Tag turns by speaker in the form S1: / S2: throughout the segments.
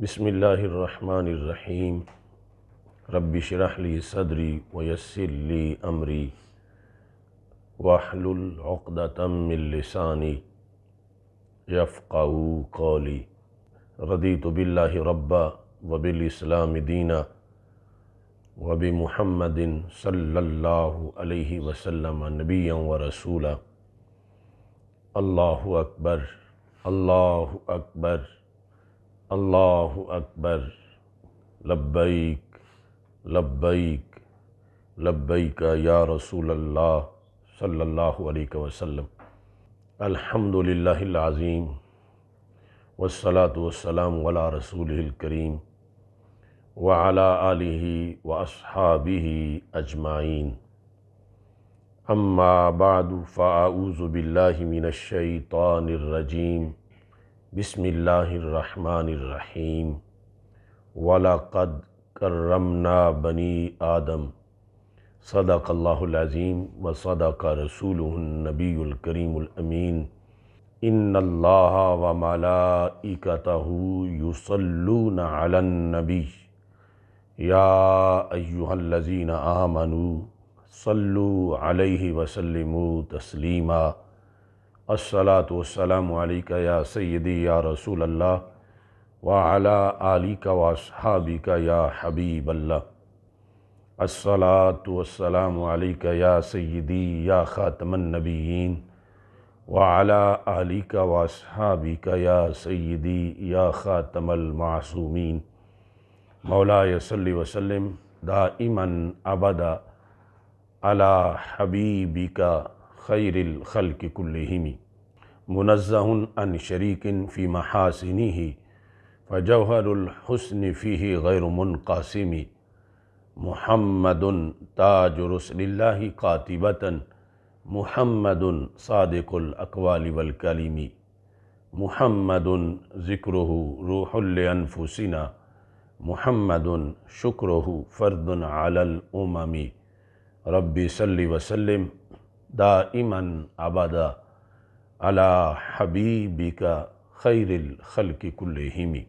S1: बसमीम रबशरहली सदरी वयसरली अमरी वाहलतमिलसानी यफ़ाऊ कौली रदी तबिल्ला रब्बा वबिलस्लाम दीना वब महमदिन सल्ला वसलम नबी व रसूला अल्लाह अकबर अल्लाह अकबर अल्लाह अकबर लब्बैक लब्बैक लब्बैक या रसूल अल्लाह सल्लल्लाहु अलैहि वसल्लम अल्हम्दुलिल्लाहिल अज़ीम वस्सलातु वस्सलाम वला रसूलिल करीम व अला आलिहि व अस्हाबिहि अजमाइन अम्मा बादु फ़ाऊज़ु बिल्लाहि मिनश्शैतानिर्रजीम बसमीम वलाक़द करमना बनी आदम सदाकल्लाज़ीम व सदाक रसूल नबीलकरीमीन इन अल्लाह व मलाइकतहू युसल्लून अलन नबी या अयुहल्लजीन आमनु सल्लु अलैहि वसल्लमु तस्लीमा अस्सलात वसलाम या सैदी या रसूल अल्लाह वाला आली का का या हबीब अल्लाह या सैदी या ख़ातमन नबीन आली का वासहाबी या सैदी या ख़ातमल मासूमीन मौला सल वसलम दाइमन अबदा अला हबीबिका खैरिल खल की कुल्लमी मुनज़न अन शरीकिन फ़ी महासिनी ही फ़जहरहसन फ़ी गैर मुनकासिमी महमद ताजुरसल्ला कातिबता महमद सादिकल वलकलीमी महमद ज़िक्र रूहलफुसिना महमद शुक्र फ़र्दन आलल उममी रब्बी सल्ली वसलम दाइमन आबादा अला हबीबी का खैर खल की कुल हिमी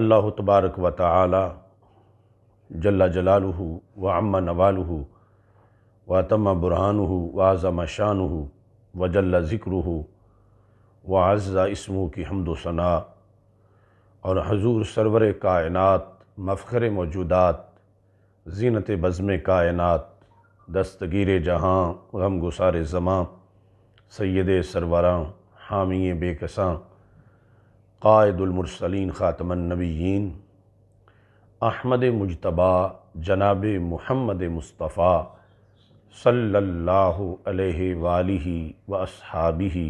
S1: अल्लाह तबारक व ताली जल्ला जलालू व अम्मा नवालू व तम बुरहान व आज़म शान व जल्ला ज़िक्र व अज़ा इसमू की हमदोसना और हजूर सरवर कायनत मफ़र मौजूदात जीनत बज़म कायनत दस्तगीर जहाँ गम गुसार ज़मां सैद सरवरा हामी बेकसा कायदुलमरसलिन ख़ातमनबीन अहमद मुजतबा जनाब महमद मुस्तफ़ा सल्लल्लाहु अलैहि व असहाबिहि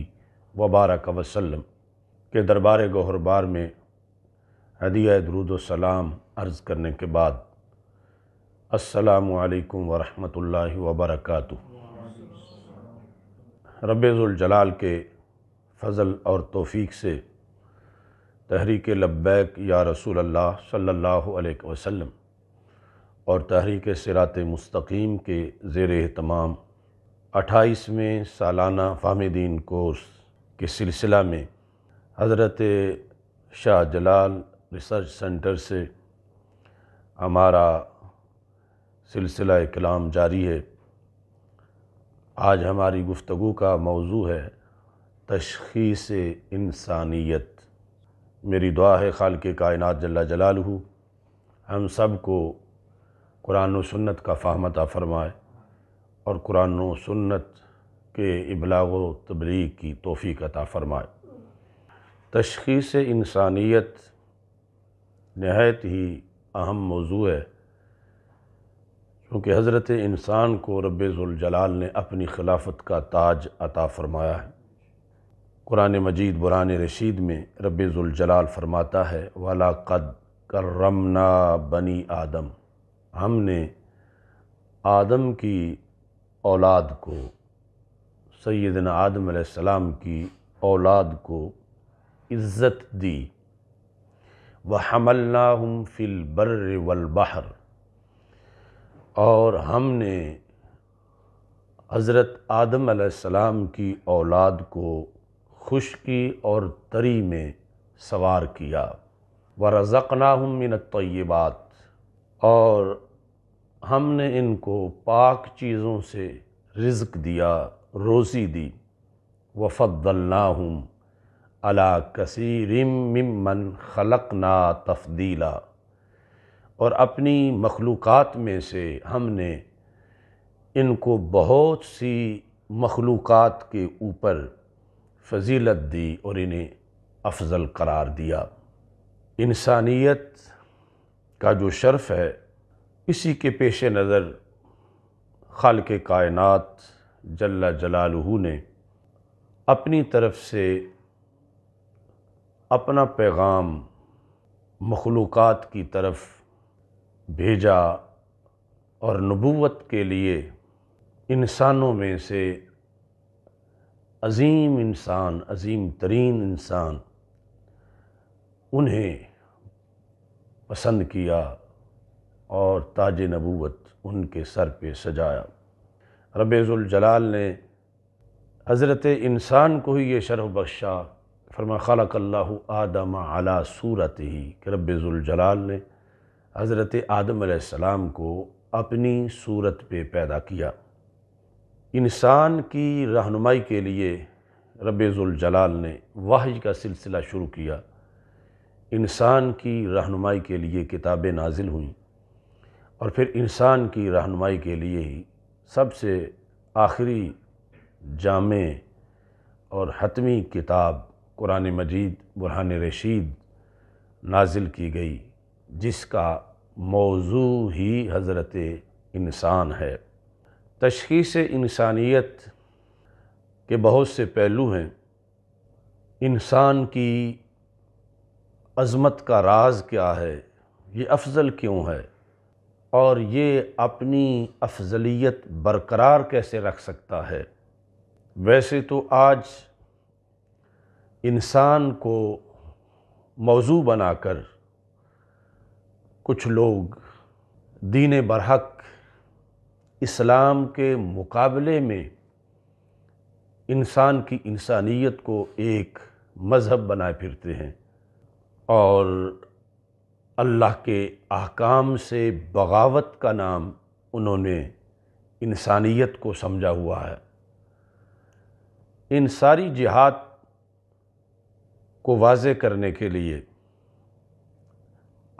S1: वबारक वसल्लम के दरबार गहरबार में हदिया दरुद सलाम अर्ज़ करने के बाद असलकम वरहमल वबरक रबाल के फ़ज़ल और तौफीक से तहरीक लब्बैक या रसूल अल्लाह सल्लल्लाहु अलैहि वसल्लम और तहरीक सिरात मुस्तकीम के ज़ेर तमाम अट्ठाईसवें सालाना फ़ाम दीन कोर्स के सिलसिला में हज़रत शाह जलाल रिसर्च सेंटर से हमारा सिलसिला कलाम जारी है आज हमारी गुफ्तु का मौजू है तशखीस इंसानियत मेरी दुआ है खाल के कायनत जल्ला जलालहू हम सब को कुरान व का फ़ाहमता फ़रमाए और कुरान व के इबलाग व तबलीग की तोफ़ी अता फ़रमाए तशखीस इंसानियत नहायत ही अहम मौजू है क्योंकि हज़रत इंसान को रब्ज़ुलजलाल ने अपनी खिलाफत का ताज अता फ़रमाया है कुरान मजीद बुरान रशीद में रब्ज़ुलजलाल फ़रमाता है वाला कद करमना बनी आदम हमने आदम की औलाद को सैदन आदम सलाम की औलाद को इज़्ज़त दी व हमलना हम फिल बर वलबहर और हमने हज़रत आदम अलैहिस्सलाम की औलाद को खुशकी और तरी में सवार किया व रज़क़ना मिन तय्यबात और हमने इनको पाक चीज़ों से रिज्क दिया रोज़ी दी वफ़ल्ला अला कसीरिम ममन खलकना तफदीला और अपनी मखलूक़ में से हमने इनको बहुत सी मखलूक़ के ऊपर फजीलत दी और इन्हें अफजल करार दिया इंसानियत का जो शर्फ है इसी के पेश नज़र खाल के कायनत जल्ला जलालहू ने अपनी तरफ से अपना पैगाम मखलूक़ की तरफ़ भेजा और नबूवत के लिए इंसानों में से अजीम इंसान अजीम तरीन इंसान उन्हें पसंद किया और ताज नबूवत उनके सर पे सजाया जलाल ने हज़रत इंसान को ही ये शरह बख्शा फरमा खलक आदम आला सूरत ही कि रबाल ने हज़रत आदम सलाम को अपनी सूरत पे पैदा किया इंसान की रहनुमाई के लिए जलाल ने वाहज का सिलसिला शुरू किया इंसान की रहनुमाई के लिए किताबें नाजिल हुईं और फिर इंसान की रहनुमाई के लिए ही सबसे आखिरी जाम और हतमी किताब कुरान मजीद बुरहान रशीद नाजिल की गई जिसका मौजू ही हज़रत इंसान है तशखीस इंसानियत के बहुत से पहलू हैं इंसान की अज़मत का राज क्या है ये अफजल क्यों है और ये अपनी अफजलियत बरकरार कैसे रख सकता है वैसे तो आज इंसान को मौजू बनाकर कुछ लोग दीन बरहक इस्लाम के मुकाबले में इंसान की इंसानियत को एक मज़हब बनाए फिरते हैं और अल्लाह के अहकाम से बगावत का नाम उन्होंने इंसानियत को समझा हुआ है इन सारी जिहाद को वाज करने के लिए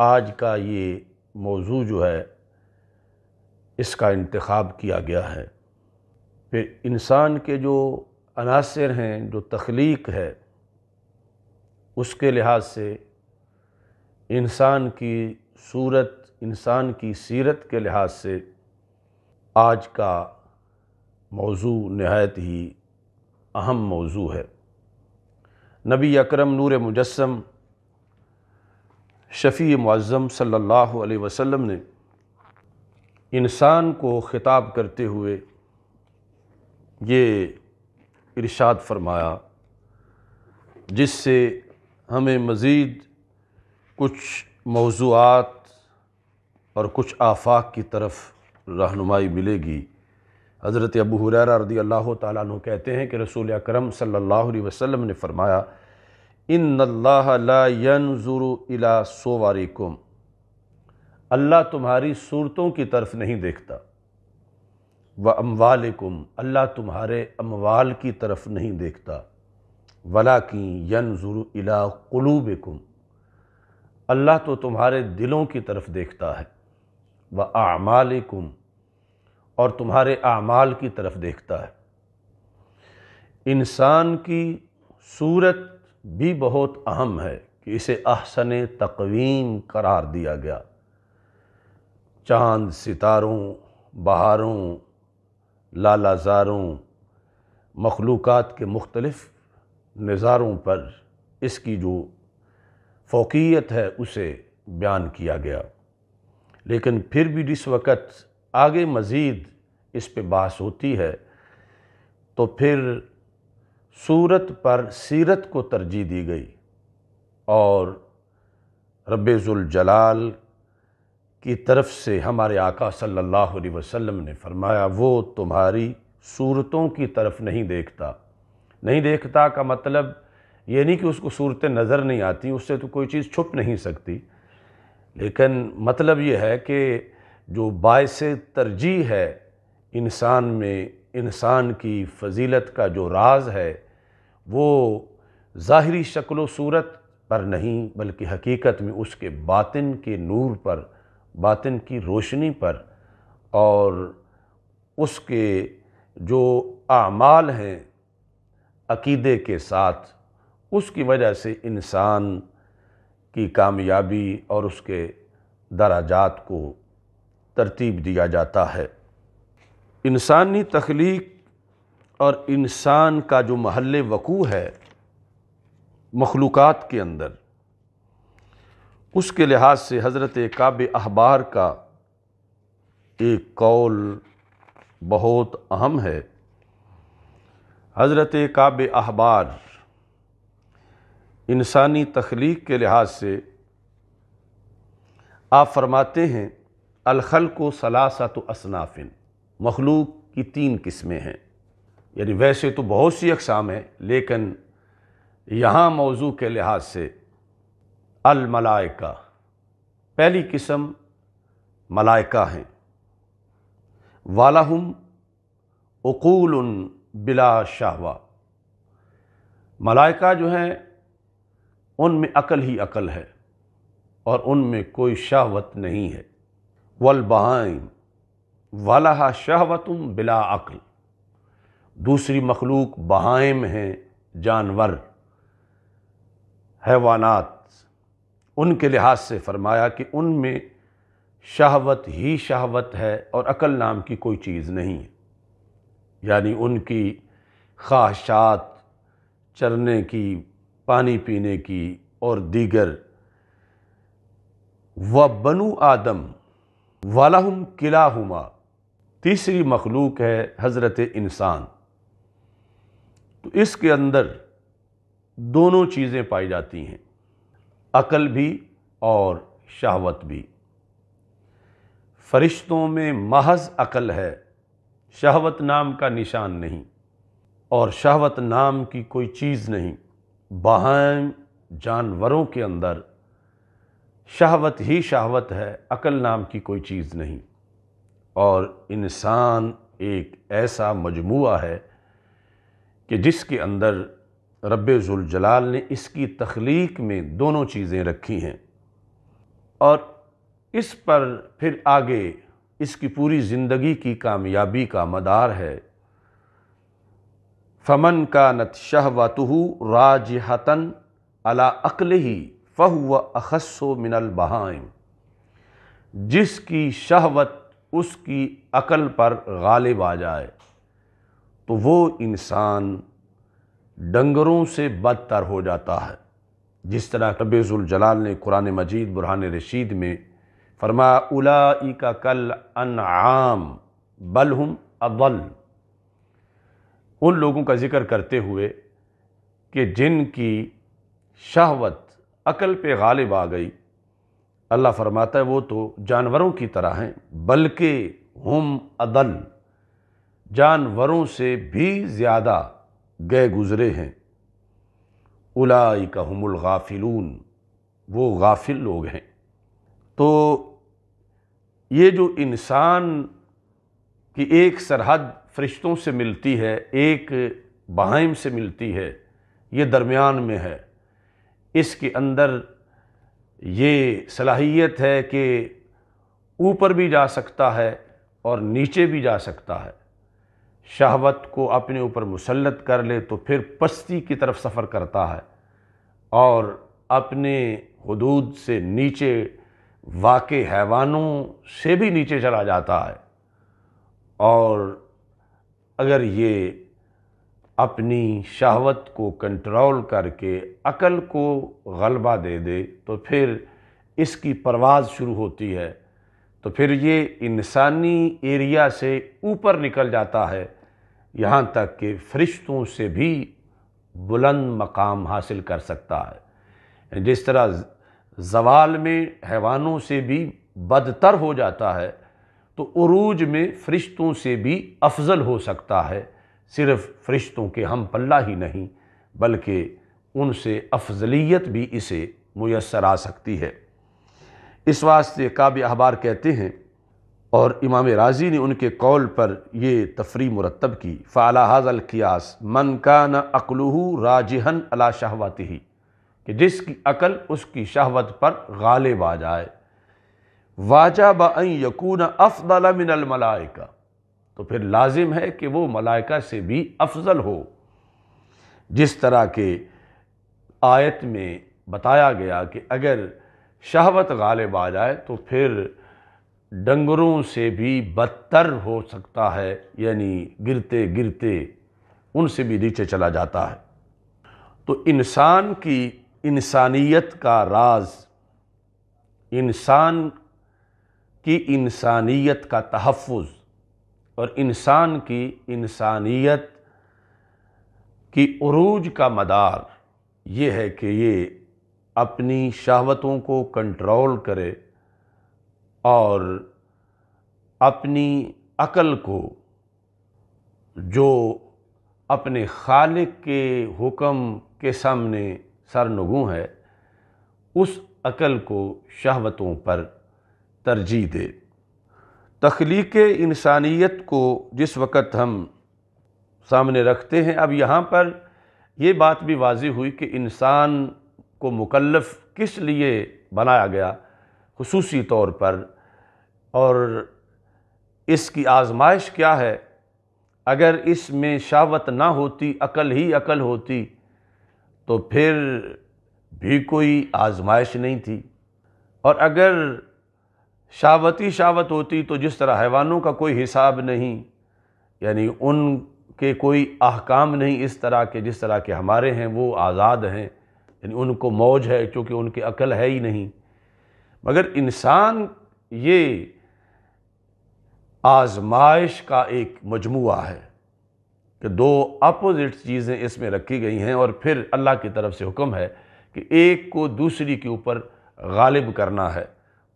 S1: आज का ये मौजू जो है इसका इंतखब किया गया है फिर इंसान के जो अनासर हैं जो तख्लीक है उसके लिहाज से इंसान की सूरत इंसान की सीरत के लिहाज से आज का मौजू नहायत ही अहम मौजू है नबी अकरम नूर मुजस्म शफ़ी मुज़म सल्लल्लाहु अलैहि वसल्लम ने इंसान को ख़िताब करते हुए ये इरशाद फरमाया जिससे हमें मज़ीद कुछ मौजूद और कुछ आफाक की तरफ रहनुमाई मिलेगी हज़रत अबू हुररा रदी अल्लाह तु कहते हैं कि रसूल अकरम सल्लल्लाहु अलैहि वसल्लम ने फ़रमाया इन अल्लाजुरु इला सोवारिकुम अल्लाह तुम्हारी सूरतों की तरफ नहीं देखता व अमवालिकुम अल्लाह तुम्हारे अमवाल की तरफ नहीं देखता वला यन यनजुरु इला क़ुलूबिकुम अल्लाह तो तुम्हारे दिलों की तरफ देखता है व आमालिकुम और तुम्हारे अमाल की तरफ देखता है इंसान की सूरत भी बहुत अहम है कि इसे अहसन तकवीम करार दिया गया चांद सितारों बहारों लालाजारों मखलूक़ात के मुख्तलफ़ नज़ारों पर इसकी जो फोकियत है उसे बयान किया गया लेकिन फिर भी जिस वक़्त आगे मज़ीद इस पर बास होती है तो फिर सूरत पर सीरत को तरजीह दी गई और जलाल की तरफ से हमारे आका सल्लल्लाहु अलैहि वसल्लम ने फरमाया वो तुम्हारी सूरतों की तरफ नहीं देखता नहीं देखता का मतलब ये नहीं कि उसको सूरतें नज़र नहीं आती उससे तो कोई चीज़ छुप नहीं सकती लेकिन मतलब ये है कि जो बायस तरजीह है इंसान में इंसान की फजीलत का जो राज है वो ज़ाहरी शक्ल सूरत पर नहीं बल्कि हकीकत में उसके बातिन के नूर पर बातिन की रोशनी पर और उसके जो आमाल हैं अकीदे के साथ उसकी वजह से इंसान की कामयाबी और उसके दराजात को तरतीब दिया जाता है इंसानी तख्लीक और इंसान का जो महल वकू है मखलूक़ के अंदर उसके लिहाज से हज़रत काब अहबार का एक कौल बहुत अहम है हज़रत काब अहबार इंसानी तख्लीक के लिहाज से आप फरमाते हैं अलखल को सलासत असनाफिन मखलूक की तीन किस्में हैं यानी वैसे तो बहुत सी अकसाम हैं लेकिन यहाँ मौजू के लिहाज से अलमलाइका पहली किस्म मलाइका हैं वालाहम उकूल बिला शाहवा मलाइका जो हैं उनमें अकल ही अकल है और उनमें कोई शाहवत नहीं है वलबहाइम वाला शहवतम बिला अकल दूसरी मखलूक बहाइम हैं जानवर हैवानात उनके लिहाज से फरमाया कि उनमें शहावत ही शहावत है और अकल नाम की कोई चीज़ नहीं है यानी उनकी ख्वाहिशात चरने की पानी पीने की और दीगर व बनु आदम वालहम किला हुमा तीसरी मखलूक है हज़रत इंसान तो इसके अंदर दोनों चीज़ें पाई जाती हैं अकल भी और शहवत भी फरिश्तों में महज अकल है शहवत नाम का निशान नहीं और शहवत नाम की कोई चीज़ नहीं बाहम जानवरों के अंदर शहवत ही शहवत है अकल नाम की कोई चीज़ नहीं और इंसान एक ऐसा मजमू है कि जिसके अंदर रब्ज़ुलजलाल ने इसकी तख्लीक में दोनों चीज़ें रखी हैं और इस पर फिर आगे इसकी पूरी ज़िंदगी की कामयाबी का मदार है फ़मन का नत राज हतन अला अकल ही फ़हुआ अखस्ो मिनल बहाइम जिसकी शहवत उसकी अकल पर गालिब आ जाए तो वो इंसान डंगरों से बदतर हो जाता है जिस तरह जलाल ने कुरान मजीद बुरहान रशीद में फरमा उलाई का कल अन बल हम अवल उन लोगों का ज़िक्र करते हुए कि जिनकी शहवत अकल पे गालिब आ गई अल्लाह फरमाता है वो तो जानवरों की तरह हैं बल्कि हम अदल जानवरों से भी ज़्यादा गए गुज़रे हैं उलाई का हमुल गाफिलून वो गाफिल लोग हैं तो ये जो इंसान की एक सरहद फरिश्तों से मिलती है एक बहाइम से मिलती है ये दरमियान में है इसके अंदर ये सलाहियत है कि ऊपर भी जा सकता है और नीचे भी जा सकता है शहवत को अपने ऊपर मुसलत कर ले तो फिर पस्ती की तरफ सफ़र करता है और अपने हदूद से नीचे वाक़ हैवानों से भी नीचे चला जाता है और अगर ये अपनी शहवत को कंट्रोल करके अकल को गलबा दे दे तो फिर इसकी परवाज़ शुरू होती है तो फिर ये इंसानी एरिया से ऊपर निकल जाता है यहाँ तक कि फ़रिश्तों से भी बुलंद मकाम हासिल कर सकता है जिस तरह जवाल में हैवानों से भी बदतर हो जाता है तो अरूज में फ़रिश्तों से भी अफजल हो सकता है सिर्फ़ फ़रिश्तों के हम पल्ला ही नहीं बल्कि उनसे अफजलियत भी इसे मैसर आ सकती है इस वास्ते काब अहबार कहते हैं और इमाम राज़ी ने उनके कौल पर यह तफरी मुरतब की फ़ाला हाजल कियास मन का न अकलू राजहन अला शाहवत ही कि जिसकी अकल उसकी शहवत पर गालिब आ जाए वाजा बन यकून अफदल मिनलमलाइका तो फिर लाजिम है कि वो मलाइका से भी अफजल हो जिस तरह के आयत में बताया गया कि अगर शहवत गालिब आ जाए तो फिर डंगरों से भी बदतर हो सकता है यानी गिरते गिरते उनसे भी नीचे चला जाता है तो इंसान की इंसानियत का राज इंसान की इंसानियत का तहफ़ और इंसान की इंसानियत की अरूज का मदार ये है कि ये अपनी शहवतों को कंट्रोल करे और अपनी अकल को जो अपने खालिक के हुक्म के सामने सरनगू है उस अकल को शहवतों पर तरजीह दे तख्लीक इंसानियत को जिस वक़्त हम सामने रखते हैं अब यहाँ पर ये बात भी वाजी हुई कि इंसान को मुकलफ़ किस लिए बनाया गया खसूसी तौर पर और इसकी आजमाइश क्या है अगर इसमें शावत ना होती अकल ही अकल होती तो फिर भी कोई आजमाइश नहीं थी और अगर शावती शावत होती तो जिस तरह हैवानों का कोई हिसाब नहीं यानी उनके कोई अहकाम नहीं इस तरह के जिस तरह के हमारे हैं वो आज़ाद हैं यानी उनको मौज है क्योंकि उनकी अकल है ही नहीं मगर इंसान ये आजमाइश का एक मजमू है कि दो अपोज़िट चीज़ें इसमें रखी गई हैं और फिर अल्लाह की तरफ से हुक्म है कि एक को दूसरी के ऊपर गालिब करना है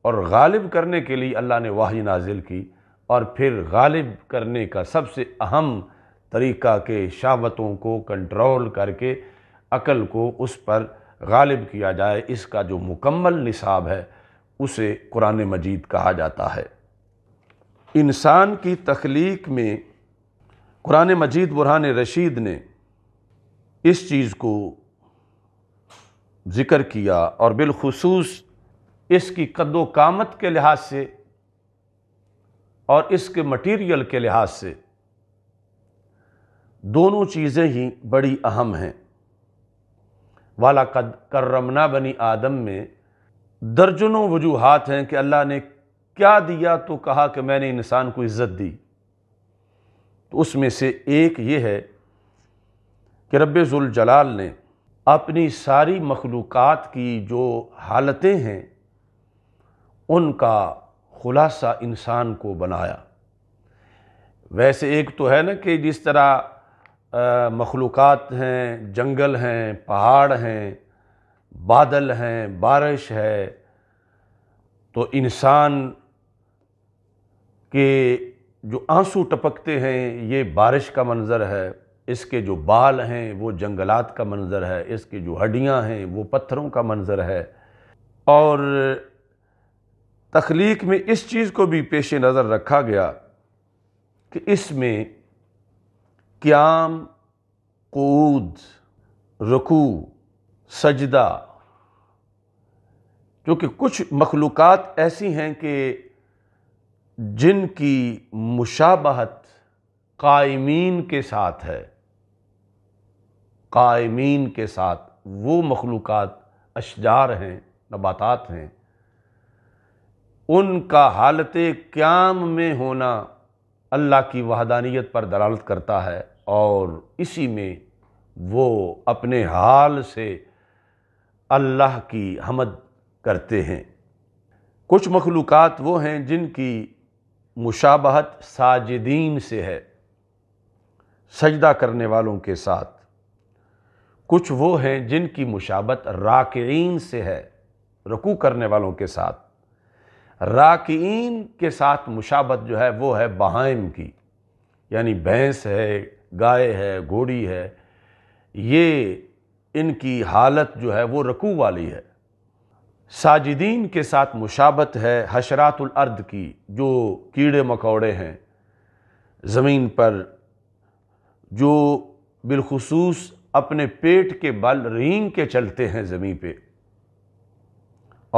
S1: और गालिब करने के लिए अल्लाह ने वाही नाजिल की और फिर गालिब करने का सबसे अहम तरीका के शावतों को कंट्रोल करके अकल को उस पर गालिब किया जाए इसका जो मुकम्मल निसाब है उसे कुरान मजीद कहा जाता है इंसान की तख्लीक में कुरान मजीद बुरहान रशीद ने इस चीज़ को ज़िक्र किया और बिलखसूस इसकी कदो कामत के लिहाज से और इसके मटेरियल के लिहाज से दोनों चीज़ें ही बड़ी अहम हैं वाला कद करमना बनी आदम में दर्जनों वजूहत हैं कि अल्लाह ने क्या दिया तो कहा कि मैंने इंसान को इज़्ज़त दी तो उसमें से एक ये है कि रब्ज़ुलजलाल ने अपनी सारी मखलूक़ की जो हालतें हैं उनका ख़ुलासा इंसान को बनाया वैसे एक तो है ना कि जिस तरह मखलूक़ात हैं जंगल हैं पहाड़ हैं बादल हैं बारिश है तो इंसान के जो आंसू टपकते हैं ये बारिश का मंज़र है इसके जो बाल हैं वो जंगलात का मंज़र है इसके जो हड्डियां हैं वो पत्थरों का मंज़र है और तख्लीक में इस चीज़ को भी पेश नज़र रखा गया कि इसमें क्याम कूद रुकू सजदा क्योंकि कुछ मखलूक ऐसी हैं कि जिनकी मुशाबहत कायमीन के साथ है कायमीन के साथ वो मखलूक अशजार हैं नबातात हैं उनका हालत क्याम में होना अल्लाह की वहदानियत पर दलालत करता है और इसी में वो अपने हाल से अल्लाह की हमद करते हैं कुछ मखलूक़ वो हैं जिनकी मुशाबहत साजिदीन से है सजदा करने वालों के साथ कुछ वो हैं जिनकी मुशाबत राकीन से है रकू करने वालों के साथ राकीन के साथ मुशाबत जो है वो है बहाइम की यानी भैंस है गाय है घोड़ी है ये इनकी हालत जो है वो रकू वाली है साजिदीन के साथ मुशाबत है हशरातुलर्द की जो कीड़े मकौड़े हैं ज़मीन पर जो बिलखसूस अपने पेट के बल रींग के चलते हैं ज़मीन पे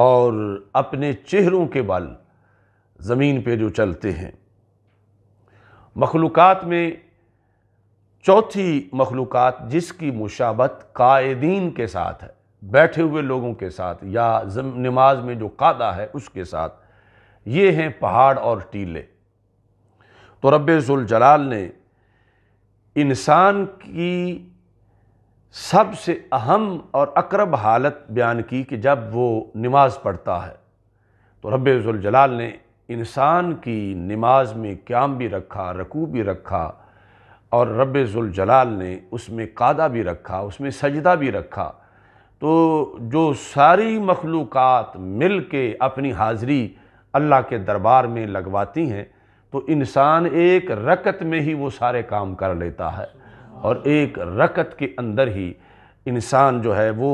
S1: और अपने चेहरों के बल ज़मीन पे जो चलते हैं मखलूक़ में चौथी मखलूक़ जिसकी मुशाबत कायदीन के साथ है बैठे हुए लोगों के साथ या नमाज में जो कादा है उसके साथ ये हैं पहाड़ और टीले तो रबाल ने इंसान की सबसे अहम और अकरब हालत बयान की कि जब वो नमाज़ पढ़ता है तो रबाल ने इंसान की नमाज में क्याम भी रखा रकू भी रखा और रबाल ने उसमें कादा भी रखा उसमें सजदा भी रखा तो जो सारी मखलूक मिल के अपनी हाज़री अल्लाह के दरबार में लगवाती हैं तो इंसान एक रकत में ही वो सारे काम कर लेता है और एक रकत के अंदर ही इंसान जो है वो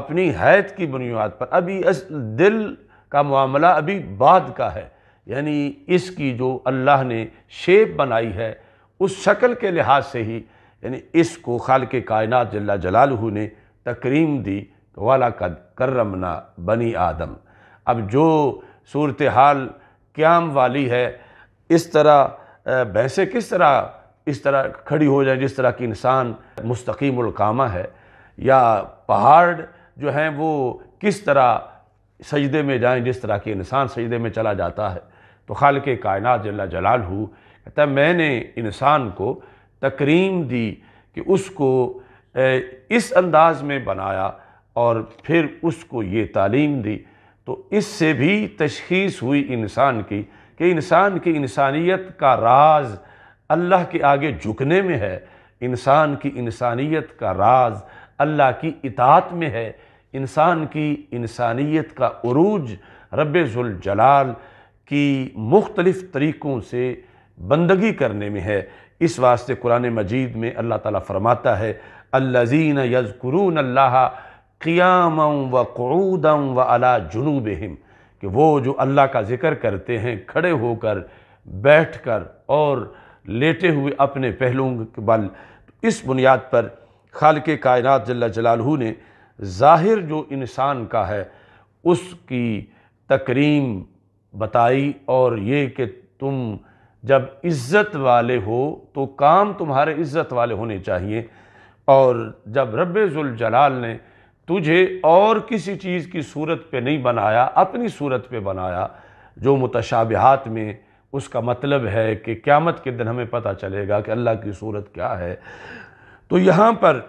S1: अपनी हैत की बुनियाद पर अभी इस दिल का मामला अभी बाद का है यानी इसकी जो अल्लाह ने शेप बनाई है उस शक्ल के लिहाज से ही यानी इसको खाल के कायनत जल्ला जलालहू ने तकरीम दी तो वाला कद करमना बनी आदम अब जो सूरत हाल क्याम वाली है इस तरह भैंसे किस तरह इस तरह खड़ी हो जाए जिस तरह की इंसान मुस्तकीमकामा है या पहाड़ जो हैं वो किस तरह सजदे में जाएं जिस तरह के इंसान सजदे में चला जाता है तो खाल के कायनात जिला जलाल हूँ कहता मैंने इंसान को तकरीम दी कि उसको इस अंदाज में बनाया और फिर उसको ये तालीम दी तो इससे भी तशखीस हुई इंसान की कि इंसान की इंसानियत का राज अल्लाह के आगे झुकने में है इंसान की इंसानियत का राज अल्लाह की इतात में है इंसान की इंसानियत का अरूज रबाल की मुख्तलफ़ तरीक़ों से बंदगी करने में है इस वास्ते कुरान मजीद में अल्लाह ताला फरमाता है अल्लाजीन यज़कुरून अल्लाह क़ियाम व क़ूदम व अला जुनूब कि वो जो अल्लाह का ज़िक्र करते हैं खड़े होकर बैठ कर और लेटे हुए अपने पहलुओं के बल इस बुनियाद पर खाल के कायनत जल्ला जलालहू ने ज़ाहिर जो इंसान का है उसकी तकरीम बताई और ये कि तुम जब इज़्ज़त वाले हो तो काम तुम्हारे इज़्ज़त वाले होने चाहिए और जब रबाल ने तुझे और किसी चीज़ की सूरत पे नहीं बनाया अपनी सूरत पे बनाया जो मुतशाबहात में उसका मतलब है कि क़्यामत के दिन हमें पता चलेगा कि अल्लाह की सूरत क्या है तो यहाँ पर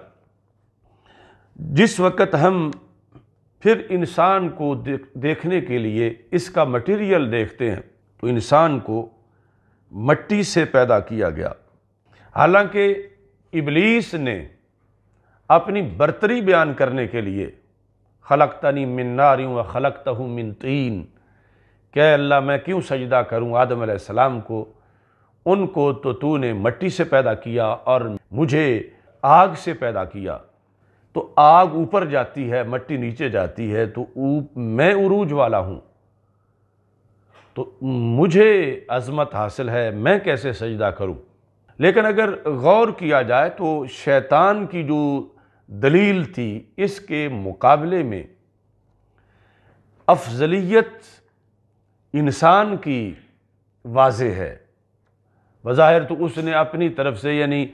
S1: जिस वक़्त हम फिर इंसान को देख, देखने के लिए इसका मटेरियल देखते हैं तो इंसान को मट्टी से पैदा किया गया हालांकि इबलीस ने अपनी बर्तरी बयान करने के लिए खलक तनी मिन व खलक तहु मिन तीन कह अल्लाह मैं क्यों सजदा करूँ आदम सलाम को उनको तो तूने मट्टी से पैदा किया और मुझे आग से पैदा किया तो आग ऊपर जाती है मट्टी नीचे जाती है तो मैं उरूज वाला हूँ तो मुझे अज़मत हासिल है मैं कैसे सजदा करूँ लेकिन अगर गौर किया जाए तो शैतान की जो दलील थी इसके मुकाबले में अफजलियत इंसान की वाज है बज़ाहिर तो उसने अपनी तरफ से यानी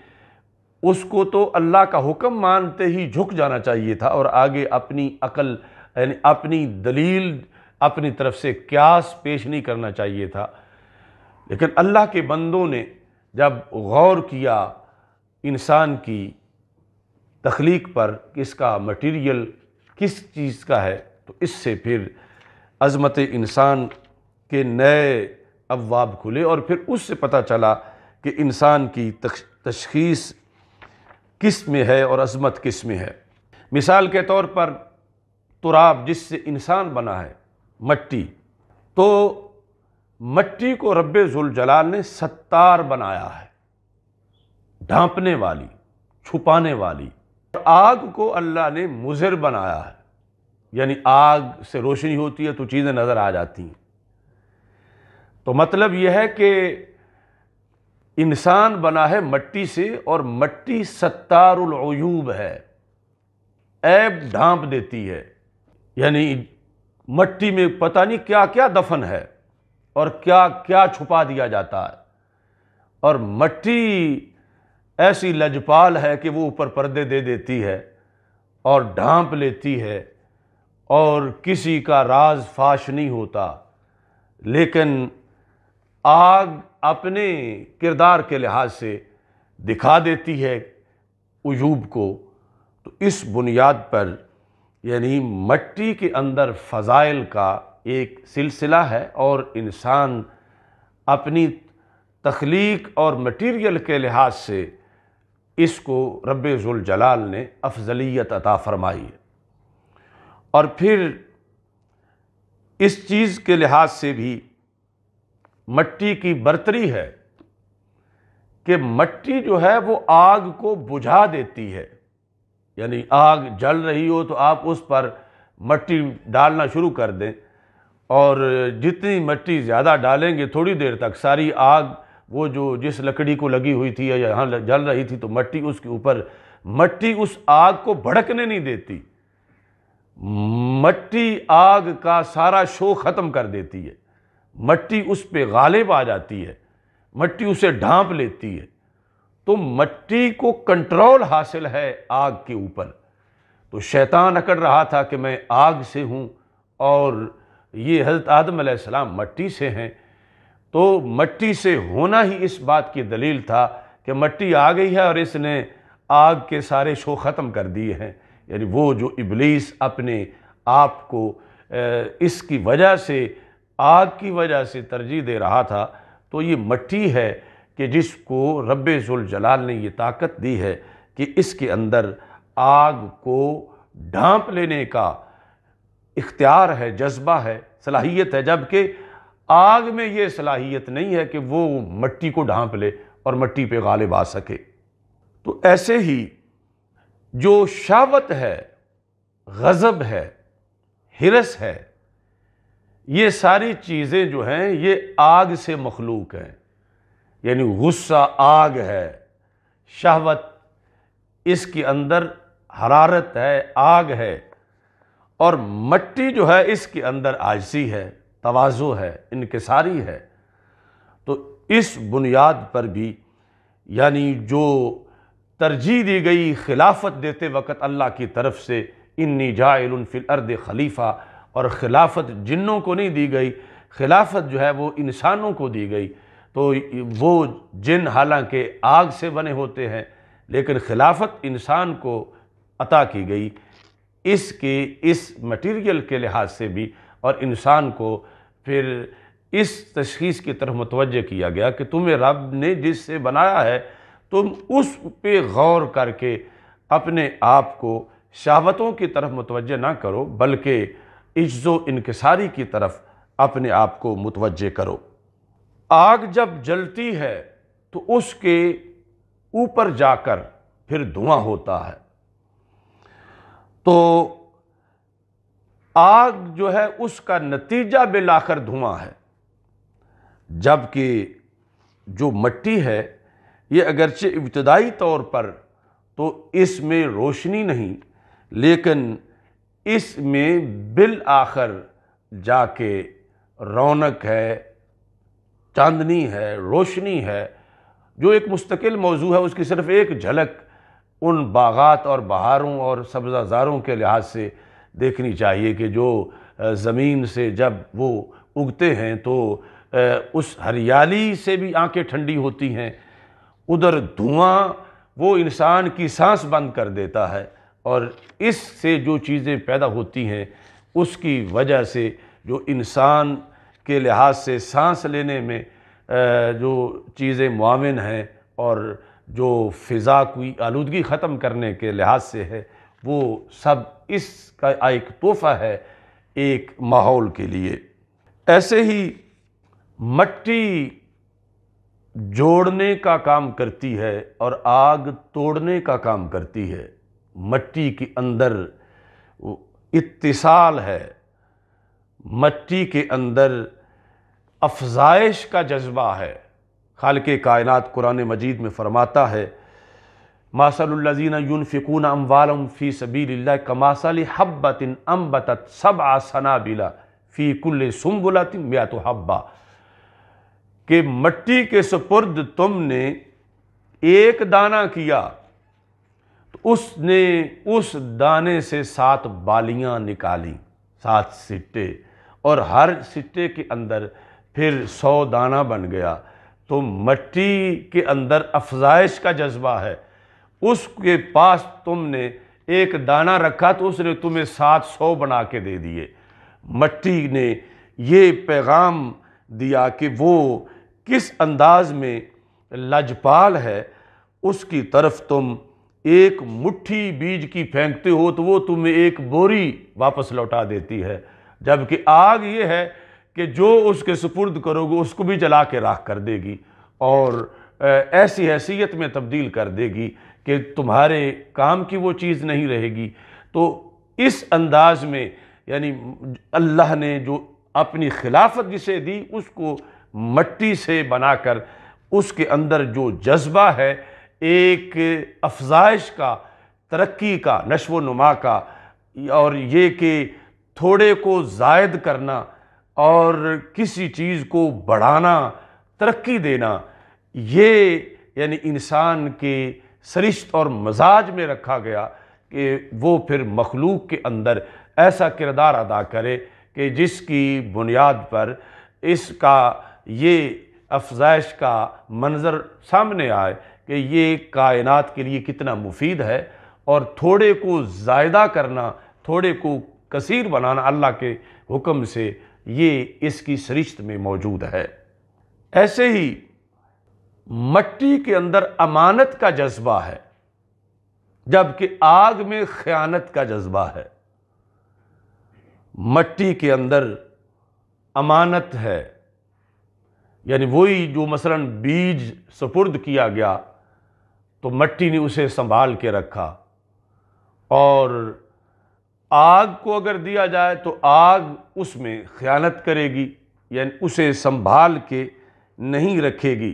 S1: उसको तो अल्लाह का हुक्म मानते ही झुक जाना चाहिए था और आगे अपनी अकल यानी अपनी दलील अपनी तरफ से क्यास पेश नहीं करना चाहिए था लेकिन अल्लाह के बंदों ने जब गौर किया इंसान की तख्लीक पर किसका मटेरियल किस चीज़ का है तो इससे फिर अज़मत इंसान के नए अवाब खुले और फिर उससे पता चला कि इंसान की तशखीस किस में है और अज़मत किस में है मिसाल के तौर पर तुराब जिससे इंसान बना है मट्टी तो मट्टी को रब जलाल ने सत्तार बनाया है ढांपने वाली छुपाने वाली आग को अल्लाह ने मुजर बनाया है यानी आग से रोशनी होती है तो चीज़ें नज़र आ जाती हैं तो मतलब यह है कि इंसान बना है मट्टी से और मट्टी सत्तारूब है ऐब ढांप देती है यानी मट्टी में पता नहीं क्या क्या दफन है और क्या क्या छुपा दिया जाता है और मट्टी ऐसी लजपाल है कि वो ऊपर पर्दे दे देती है और ढांप लेती है और किसी का राज फाश नहीं होता लेकिन आग अपने किरदार के लिहाज से दिखा देती है उयूब को तो इस बुनियाद पर यानी मट्टी के अंदर फ़ज़ाइल का एक सिलसिला है और इंसान अपनी तख्लीक और मटेरियल के लिहाज से इसको रबाल ने अफजलियत अता फरमाई है और फिर इस चीज़ के लिहाज से भी मट्टी की बर्तरी है कि मट्टी जो है वो आग को बुझा देती है यानी आग जल रही हो तो आप उस पर मट्टी डालना शुरू कर दें और जितनी मट्टी ज़्यादा डालेंगे थोड़ी देर तक सारी आग वो जो जिस लकड़ी को लगी हुई थी या यहाँ जल रही थी तो मट्टी उसके ऊपर मट्टी उस आग को भड़कने नहीं देती मट्टी आग का सारा शो ख़त्म कर देती है मट्टी उस पर गालिब आ जाती है मट्टी उसे ढांप लेती है तो मट्टी को कंट्रोल हासिल है आग के ऊपर तो शैतान अकड़ रहा था कि मैं आग से हूँ और ये हज़रत आदम सलाम मट्टी से हैं तो मट्टी से होना ही इस बात की दलील था कि मट्टी आ गई है और इसने आग के सारे शो ख़त्म कर दिए हैं यानी वो जो इबलीस अपने आप को इसकी वजह से आग की वजह से तरजीह दे रहा था तो ये मट्टी है कि जिसको रब जलाल ने ये ताकत दी है कि इसके अंदर आग को ढांप लेने का इख्तियार है जज्बा है सलाहियत है जबकि आग में ये सलाहियत नहीं है कि वो मट्टी को ढांप ले और मट्टी पे गालिब आ सके तो ऐसे ही जो शावत है गज़ब है हिरस है ये सारी चीज़ें जो हैं ये आग से मखलूक हैं यानी गुस्सा आग है शहवत इसके अंदर हरारत है आग है और मट्टी जो है इसके अंदर आजसी है तोज़ु है इनकसारी है तो इस बुनियाद पर भी यानी जो तरजीह दी गई खिलाफत देते वक्त अल्लाह की तरफ से इन्नी जायलफिल अर्द खलीफ़ा और खिलाफत जिनों को नहीं दी गई खिलाफत जो है वो इंसानों को दी गई तो वो जिन हालांकि आग से बने होते हैं लेकिन खिलाफत इंसान को अता की गई इसके इस मटेरियल के लिहाज से भी और इंसान को फिर इस तशीस की तरफ मतवजह किया गया कि तुम्हें रब ने जिससे बनाया है तुम उस पे गौर करके अपने आप को शहावतों की तरफ मतवजह ना करो बल्कि इज्जो इनकसारी की तरफ अपने आप को मतवजह करो आग जब जलती है तो उसके ऊपर जाकर फिर धुआं होता है तो आग जो है उसका नतीजा बिलाकर धुआं है जबकि जो मट्टी है ये अगरचे इब्तदाई तौर पर तो इसमें रोशनी नहीं लेकिन इसमें बिल आखिर जाके रौनक है चांदनी है रोशनी है जो एक मुस्तकिल मौजू है उसकी सिर्फ़ एक झलक उन बागात और बहारों और सब्ज़ाजारों के लिहाज से देखनी चाहिए कि जो ज़मीन से जब वो उगते हैं तो उस हरियाली से भी आंखें ठंडी होती हैं उधर धुआं वो इंसान की सांस बंद कर देता है और इससे जो चीज़ें पैदा होती हैं उसकी वजह से जो इंसान के लिहाज से सांस लेने में जो चीज़ें मुआवन हैं और जो फ़िज़ा की आलूदगी ख़त्म करने के लिहाज से है वो सब इसका एक तोहफा है एक माहौल के लिए ऐसे ही मट्टी जोड़ने का काम करती है और आग तोड़ने का काम करती है मट्टी के अंदर इत्तिसाल है मट्टी के अंदर अफजाइश का जज्बा है खाल के कायनत कुरान मजीद में फ़रमाता है मासलजीन यूनफिकून अम्वालम फ़ी सबील कमासल हब्बतिन अम्बत सब आसना बिला फ़ी कुल सुम्बुलतिम या तो हब्बा के मट्टी के सुपुर्द तुमने एक दाना किया तो उसने उस दाने से सात बालियाँ निकाली सात सिट्टे और हर सिट्टे के अंदर फिर सौ दाना बन गया तो मट्टी के अंदर अफजाइश का जज्बा है उसके पास तुमने एक दाना रखा तो उसने तुम्हें सात सौ बना के दे दिए मट्टी ने ये पैगाम दिया कि वो किस अंदाज में लजपाल है उसकी तरफ तुम एक मुट्ठी बीज की फेंकते हो तो वो तुम्हें एक बोरी वापस लौटा देती है जबकि आग ये है कि जो उसके सुपुर्द करोगे उसको भी जला के राख कर देगी और ऐसी हैसियत में तब्दील कर देगी कि तुम्हारे काम की वो चीज़ नहीं रहेगी तो इस अंदाज में यानी अल्लाह ने जो अपनी खिलाफत जिसे दी उसको मट्टी से बनाकर उसके अंदर जो जज्बा है एक अफजाइश का तरक्की का नशो नुमा का और ये कि थोड़े को जायद करना और किसी चीज़ को बढ़ाना तरक्की देना ये यानी इंसान के सरिश्त और मजाज में रखा गया कि वो फिर मखलूक के अंदर ऐसा किरदार अदा करे कि जिसकी बुनियाद पर इसका ये अफजाइश का मंज़र सामने आए कि ये कायनात के लिए कितना मुफीद है और थोड़े को ज़ायदा करना थोड़े को कसीर बनाना अल्लाह के हुक्म से ये इसकी सरिश्त में मौजूद है ऐसे ही मट्टी के अंदर अमानत का जज्बा है जबकि आग में ख़यानत का जज्बा है मट्टी के अंदर अमानत है यानी वही जो मसलन बीज सुपुर्द किया गया तो मट्टी ने उसे संभाल के रखा और आग को अगर दिया जाए तो आग उसमें ख़यानत करेगी यानी उसे संभाल के नहीं रखेगी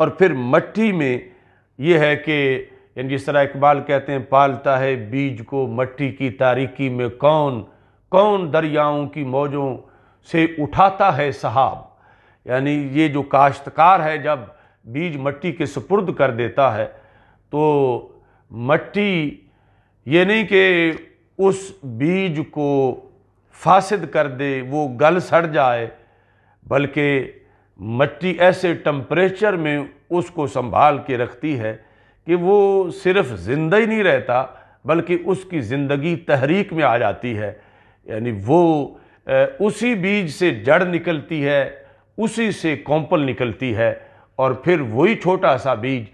S1: और फिर मट्टी में ये है कि यानी जिस तरह इकबाल कहते हैं पालता है बीज को मट्टी की तारीकी में कौन कौन दरियाओं की मौजों से उठाता है सहाब यानी ये जो काश्तकार है जब बीज मट्टी के सुपुर्द कर देता है तो मट्टी ये नहीं कि उस बीज को फासद कर दे वो गल सड़ जाए बल्कि मट्टी ऐसे टम्परेचर में उसको संभाल के रखती है कि वो सिर्फ ज़िंदा ही नहीं रहता बल्कि उसकी ज़िंदगी तहरीक में आ जाती है यानी वो उसी बीज से जड़ निकलती है उसी से कॉम्पल निकलती है और फिर वही छोटा सा बीज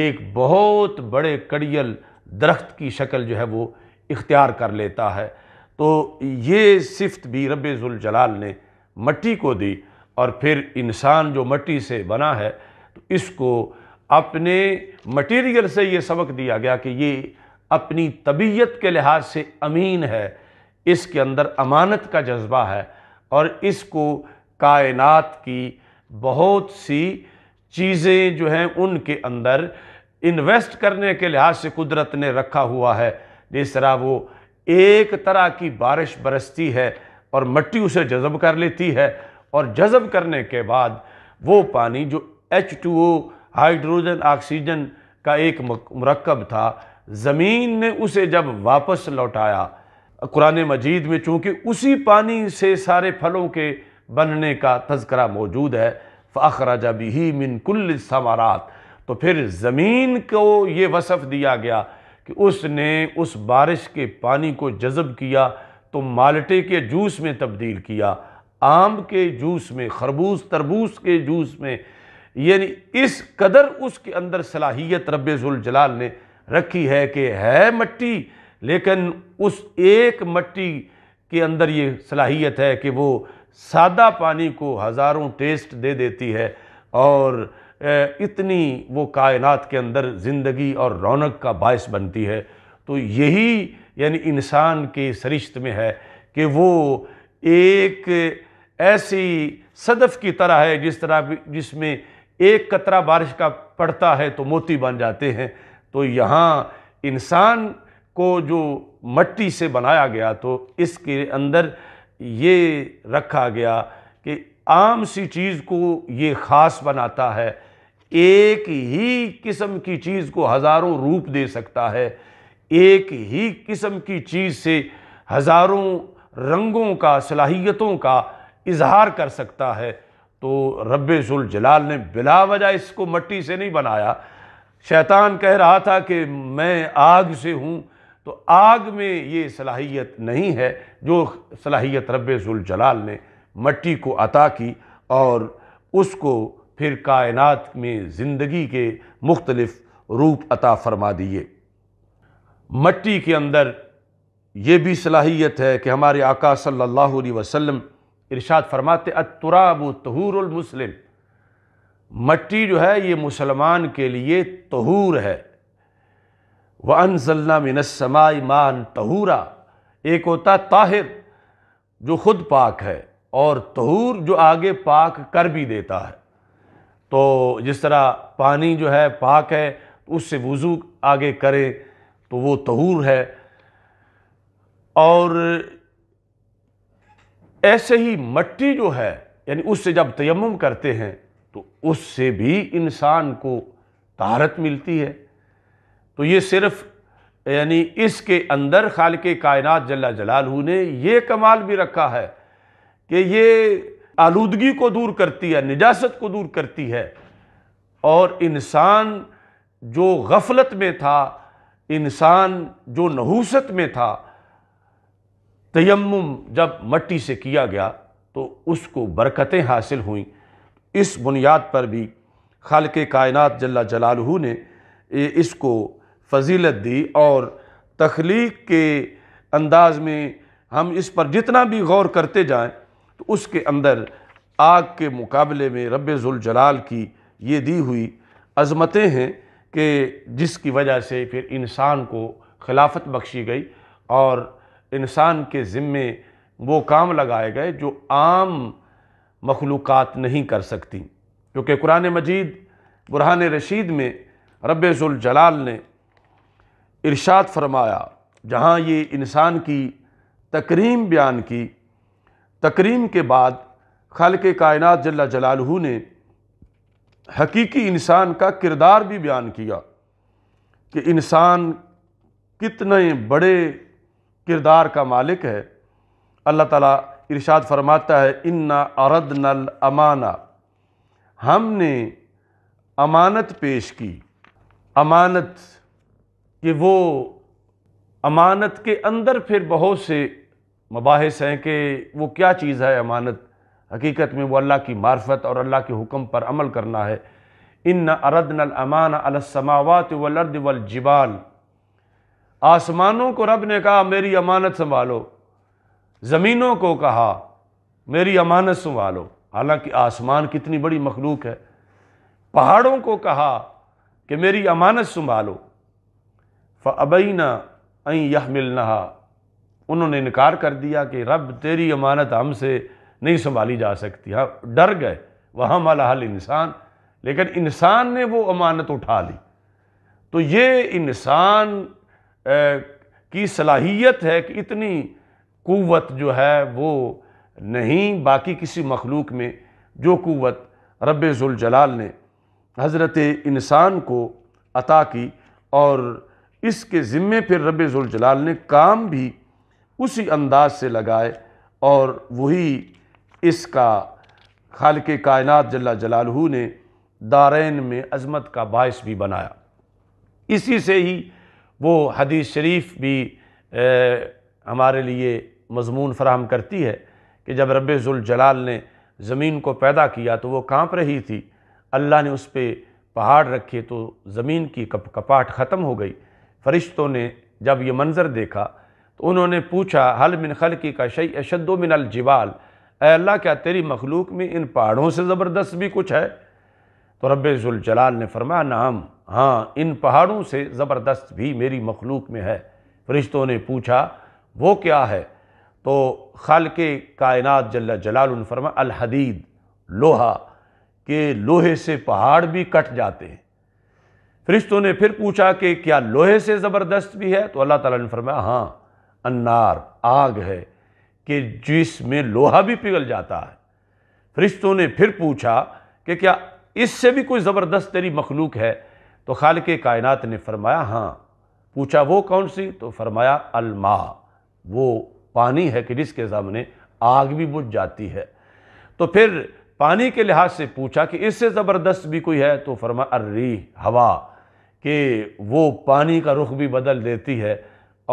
S1: एक बहुत बड़े कड़ियल दरख्त की शक्ल जो है वो इख्तियार कर लेता है तो ये सिफ्त भी रब जलाल ने मट्टी को दी और फिर इंसान जो मट्टी से बना है तो इसको अपने मटेरियल से ये सबक दिया गया कि ये अपनी तबीयत के लिहाज से अमीन है इसके अंदर अमानत का जज्बा है और इसको कायनात की बहुत सी चीज़ें जो हैं उनके अंदर इन्वेस्ट करने के लिहाज से कुदरत ने रखा हुआ है जिस तरह वो एक तरह की बारिश बरसती है और मट्टी उसे जज़ब कर लेती है और जज़ब करने के बाद वो पानी जो H two O hydrogen oxygen का एक मरकब था ज़मीन ने उसे जब वापस लौटाया कुरान मजीद में चूँकि उसी पानी से सारे फलों के बनने का तस्करा मौजूद है जब भी मिनकुल समारात तो फिर ज़मीन को ये वसफ़ दिया गया कि उसने उस बारिश के पानी को जज़ब किया तो माल्टे के जूस में तब्दील किया आम के जूस में खरबूज तरबूज के जूस में यानी इस कदर उसके अंदर सलाहियत रबाल ने रखी है कि है मट्टी लेकिन उस एक मट्टी के अंदर ये सलाहियत है कि वो सादा पानी को हज़ारों टेस्ट दे देती है और इतनी वो कायनात के अंदर ज़िंदगी और रौनक का बायस बनती है तो यही यानी इंसान के सरिश्त में है कि वो एक ऐसी सदफ की तरह है जिस तरह जिसमें एक कतरा बारिश का पड़ता है तो मोती बन जाते हैं तो यहाँ इंसान को जो मट्टी से बनाया गया तो इसके अंदर ये रखा गया कि आम सी चीज़ को ये ख़ास बनाता है एक ही किस्म की चीज़ को हज़ारों रूप दे सकता है एक ही किस्म की चीज़ से हज़ारों रंगों का सलाहियतों का इजहार कर सकता है तो रब्बुल जलाल ने बिला वजह इसको मट्टी से नहीं बनाया शैतान कह रहा था कि मैं आग से हूँ तो आग में ये सलाहियत नहीं है जो सलाहियत रब्बुल जलाल ने मट्टी को अता की और उसको फिर कायनात में ज़िंदगी के मुख्तलफ़ रूप अता फरमा दिए मट्टी के अंदर ये भी सलाहियत है कि हमारे आका सल्लल्लाहु अलैहि वसल्लम इरशाद फरमाते अतुराब तहूरमसलिम मट्टी जो है ये मुसलमान के लिए तहूर है व अनजल्ला मिनसमाई मान तहूरा एक होता ताहिर जो खुद पाक है और तहूर जो आगे पाक कर भी देता है तो जिस तरह पानी जो है पाक है तो उससे वज़ू आगे करें तो वो तहूर है और ऐसे ही मट्टी जो है यानी उससे जब तयम करते हैं तो उससे भी इंसान को तहारत मिलती है तो ये सिर्फ़ यानी इसके अंदर खाल के कायनत जल्ला जलालू ने यह कमाल भी रखा है कि ये आलूदगी को दूर करती है निजास्त को दूर करती है और इंसान जो गफलत में था इंसान जो नहूसत में था तयम जब मट्टी से किया गया तो उसको बरकतें हासिल हुई इस बुनियाद पर भी खाल के कायनत जल्ला जलालहू ने इसको फजीलत दी और तख्लीक के अंदाज में हम इस पर जितना भी गौर करते जाएं तो उसके अंदर आग के मुकाबले में रबाल की ये दी हुई अज़मतें हैं कि जिसकी वजह से फिर इंसान को खिलाफत बख्शी गई और इंसान के ज़िम्मे वो काम लगाए गए जो आम मखलूक़ नहीं कर सकती क्योंकि कुरान मजीद बुरहान रशीद में रबाल ने इरशाद फरमाया जहाँ ये इंसान की तकरीम बयान की तकरीम के बाद खल के कायन जल्ला जलालहू ने हकीकी इंसान का किरदार भी बयान किया कि इंसान कितने बड़े किरदार का मालिक है अल्लाह ताला इरशाद फरमाता है इन्ना अरद नल अमाना हमने अमानत पेश की अमानत कि वो अमानत के अंदर फिर बहुत से मबास हैं कि वो क्या चीज़ है अमानत हकीकत में वो अल्लाह की मार्फत और अल्लाह के हुक्म पर अमल करना है इन नल अमान अलसमावत वलर्द जिबाल आसमानों को रब ने कहा मेरी अमानत संभालो ज़मीनों को कहा मेरी अमानत संभालो हालांकि आसमान कितनी बड़ी मखलूक है पहाड़ों को कहा कि मेरी अमानत संभालो फ़बीना अं यह मिलना उन्होंने इनकार कर दिया कि रब तेरी अमानत हमसे नहीं संभाली जा सकती हाँ डर गए वहाँ माला हल इंसान लेकिन इंसान ने वो अमानत उठा ली तो ये इंसान की सलाहियत है कि इतनी क़वत जो है वो नहीं बाकी किसी मखलूक में जो क़वत रब जलाल ने हज़रत इंसान को अता की और इसके ज़िम्मे फिर रब जलाल ने काम भी उसी अंदाज से लगाए और वही इसका खाल के कायनत जल्ला जलालहू ने दारैन में अजमत का बायस भी बनाया इसी से ही वो हदीस शरीफ भी आ, हमारे लिए मजमून फराहम करती है कि जब रब जलाल ने ज़मीन को पैदा किया तो वो काँप रही थी अल्लाह ने उस पर पहाड़ रखे तो ज़मीन की कप कपाट ख़त्म हो गई फ़रिश्तों ने जब ये मंज़र देखा तो उन्होंने पूछा हल मिन खल की का शई अशद मिन अलजवाल अल्लाह क्या तेरी मखलूक में इन पहाड़ों से ज़बरदस्त भी कुछ है तो रब जलाल ने फरमाया नाम हाँ इन पहाड़ों से ज़बरदस्त भी मेरी मखलूक में है फरिश्तों ने पूछा वो क्या है तो खाल के कायनत जल्ला जलाल फरमा अलहदीद लोहा के लोहे से पहाड़ भी कट जाते हैं फरिश्तों ने फिर पूछा कि क्या लोहे से ज़बरदस्त भी है तो अल्लाह ताला ने फरमाया हाँ अन्नार आग है कि जिसमें लोहा भी पिघल जाता है फरिश्तों ने फिर पूछा कि क्या इससे भी कोई ज़बरदस्त तेरी मखलूक है तो खाल के कायनत ने फरमाया हाँ पूछा वो कौन सी तो फरमाया अलमा वो पानी है कि जिसके सामने आग भी बुझ जाती है तो फिर पानी के लिहाज से पूछा कि इससे ज़बरदस्त भी कोई है तो फरमा अर्री हवा कि वो पानी का रुख भी बदल देती है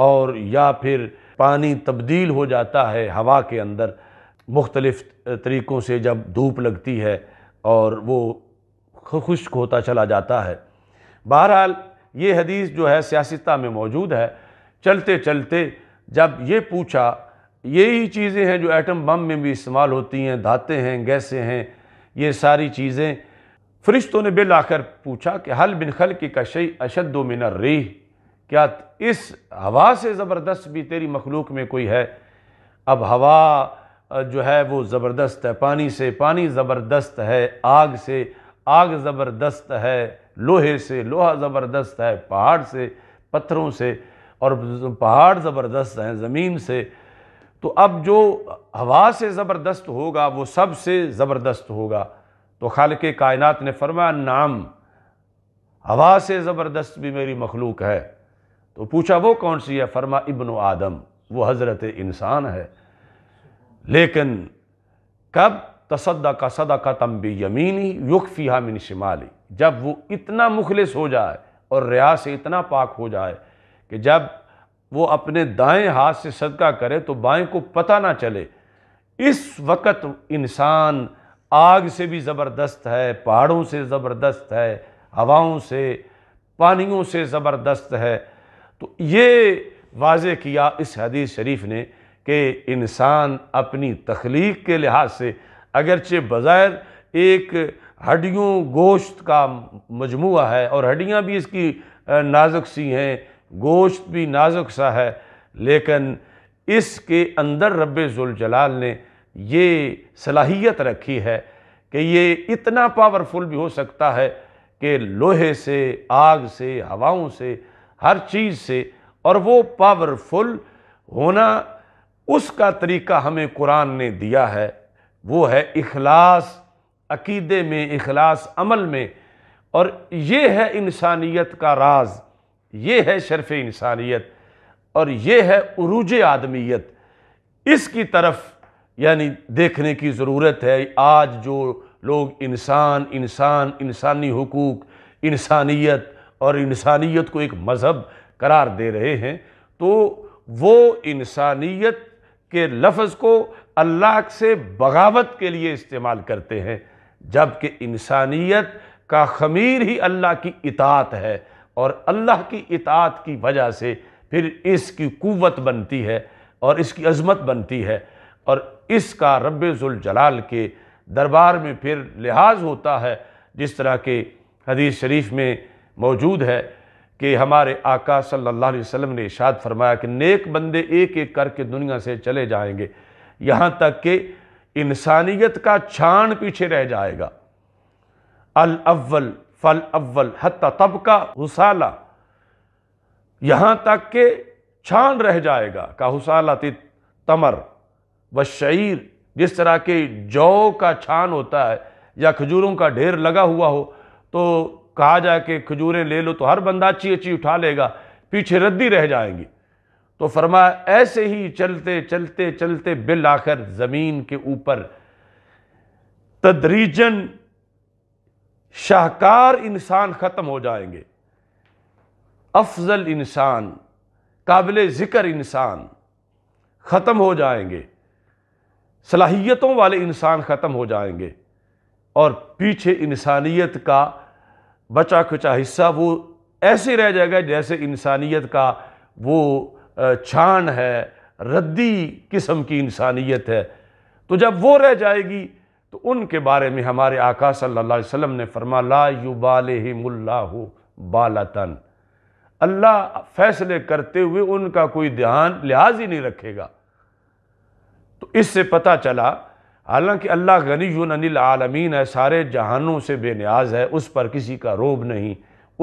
S1: और या फिर पानी तब्दील हो जाता है हवा के अंदर मुख्तलफ़ तरीक़ों से जब धूप लगती है और वो खुश्क होता चला जाता है बहरहाल ये हदीस जो है सियासत में मौजूद है चलते चलते जब ये पूछा यही चीज़ें हैं जो एटम बम में भी इस्तेमाल होती हैं धाते हैं गैसें हैं ये सारी चीज़ें फरिश्तों ने बिल आकर पूछा कि हल बिन खल की कशई अशद मिन रही क्या इस हवा से ज़बरदस्त भी तेरी मखलूक में कोई है अब हवा जो है वो ज़बरदस्त है पानी से पानी ज़बरदस्त है आग से आग ज़बरदस्त है लोहे से लोहा ज़बरदस्त है पहाड़ से पत्थरों से और पहाड़ ज़बरदस्त हैं ज़मीन से तो अब जो हवा से ज़बरदस्त होगा वो सब से ज़बरदस्त होगा तो खाल के कायनत ने फरमाया नाम हवा से ज़बरदस्त भी मेरी मखलूक है तो पूछा वो कौन सी है फरमा इब्न आदम वो हज़रत इंसान है लेकिन कब तसद का सदा का तम भी यमीनी युग फी हामिन शिमाली जब वो इतना मुखलिस हो जाए और रिया से इतना पाक हो जाए कि जब वो अपने दाएं हाथ से सदका करे तो बाएं को पता ना चले इस वक्त इंसान आग से भी ज़बरदस्त है पहाड़ों से ज़बरदस्त है हवाओं से पानियों से ज़बरदस्त है तो ये वाज किया इस हदीस शरीफ ने कि इंसान अपनी तख्लीक के लिहाज से अगरचे बज़ाहिर एक हड्डियों गोश्त का मजमू है और हड्डियाँ भी इसकी नाजुक सी हैं गोश्त भी नाजुक सा है लेकिन इसके अंदर रब जलाल ने ये सलाहियत रखी है कि ये इतना पावरफुल भी हो सकता है कि लोहे से आग से हवाओं से हर चीज़ से और वो पावरफुल होना उसका तरीका हमें कुरान ने दिया है वो है इखलास अकीदे में अखलास अमल में और ये है इंसानियत का राज ये है शर्फ इंसानियत और ये है उरूज आदमीत इसकी तरफ यानी देखने की ज़रूरत है आज जो लोग इंसान इंसान इंसानी हकूक़ इंसानियत और इंसानियत को एक मज़हब करार दे रहे हैं तो वो इंसानियत के लफ्ज़ को अल्लाह से बगावत के लिए इस्तेमाल करते हैं जबकि इंसानियत का खमीर ही अल्लाह की इतात है और अल्लाह की इतात की वजह से फिर इसकी कुवत बनती है और इसकी अजमत बनती है और इसका रबाल के दरबार में फिर लिहाज होता है जिस तरह के हदीस शरीफ में मौजूद है कि हमारे आका सल्लल्लाहु अलैहि वसल्लम ने इशाद फरमाया कि नेक बंदे एक एक करके दुनिया से चले जाएंगे यहाँ तक कि इंसानियत का छान पीछे रह जाएगा अल अव्वल फल अव्वल हत्ता तबका हुसाला यहां तक के छान रह जाएगा का हुसाला तमर व शईर जिस तरह के जौ का छान होता है या खजूरों का ढेर लगा हुआ हो तो कहा जाए कि खजूरें ले लो तो हर बंदा अच्छी अच्छी उठा लेगा पीछे रद्दी रह जाएंगी तो फरमा ऐसे ही चलते चलते चलते बिल आखिर ज़मीन के ऊपर तदरीजन शाहकार इंसान ख़त्म हो जाएंगे अफजल इंसान काबिल ज़िक्र इंसान ख़त्म हो जाएंगे सलाहियतों वाले इंसान ख़त्म हो जाएंगे और पीछे इंसानियत का बचा खुचा हिस्सा वो ऐसे रह जाएगा जैसे इंसानियत का वो छान है रद्दी किस्म की इंसानियत है तो जब वो रह जाएगी तो उनके बारे में हमारे आका सल्लल्लाहु अलैहि वसल्लम ने फरमा ला यू बाल युबालहमुल्लाहु बालतन अल्लाह फैसले करते हुए उनका कोई ध्यान लिहाज ही नहीं रखेगा तो इससे पता चला हालांकि अल्लाह गनी अनिल आलमीन है सारे जहानों से बेनियाज है उस पर किसी का रोब नहीं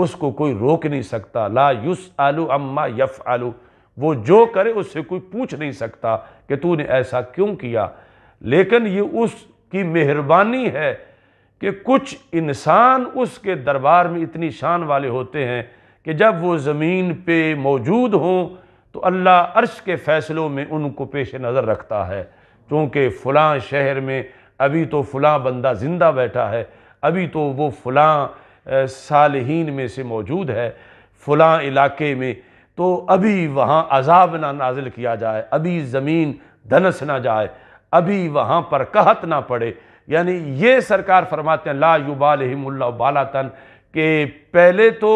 S1: उसको कोई रोक नहीं सकता ला युस आलू अम्मा यफ़ आलू वो जो करे उससे कोई पूछ नहीं सकता कि तूने ऐसा क्यों किया लेकिन ये उसकी मेहरबानी है कि कुछ इंसान उसके दरबार में इतनी शान वाले होते हैं कि जब वो ज़मीन पे मौजूद हों तो अल्लाह अर्श के फ़ैसलों में उनको पेश नज़र रखता है क्योंकि फ़लाँ शहर में अभी तो फ़लाँ बंदा ज़िंदा बैठा है अभी तो वो फ़लाँ सालहीन में से मौजूद है फ़लाँ इलाके में तो अभी वहाँ अजाब ना नाजिल किया जाए अभी ज़मीन धनस ना जाए अभी वहाँ पर कहत ना पड़े यानी ये सरकार फरमाते हैं ला बाला तन के पहले तो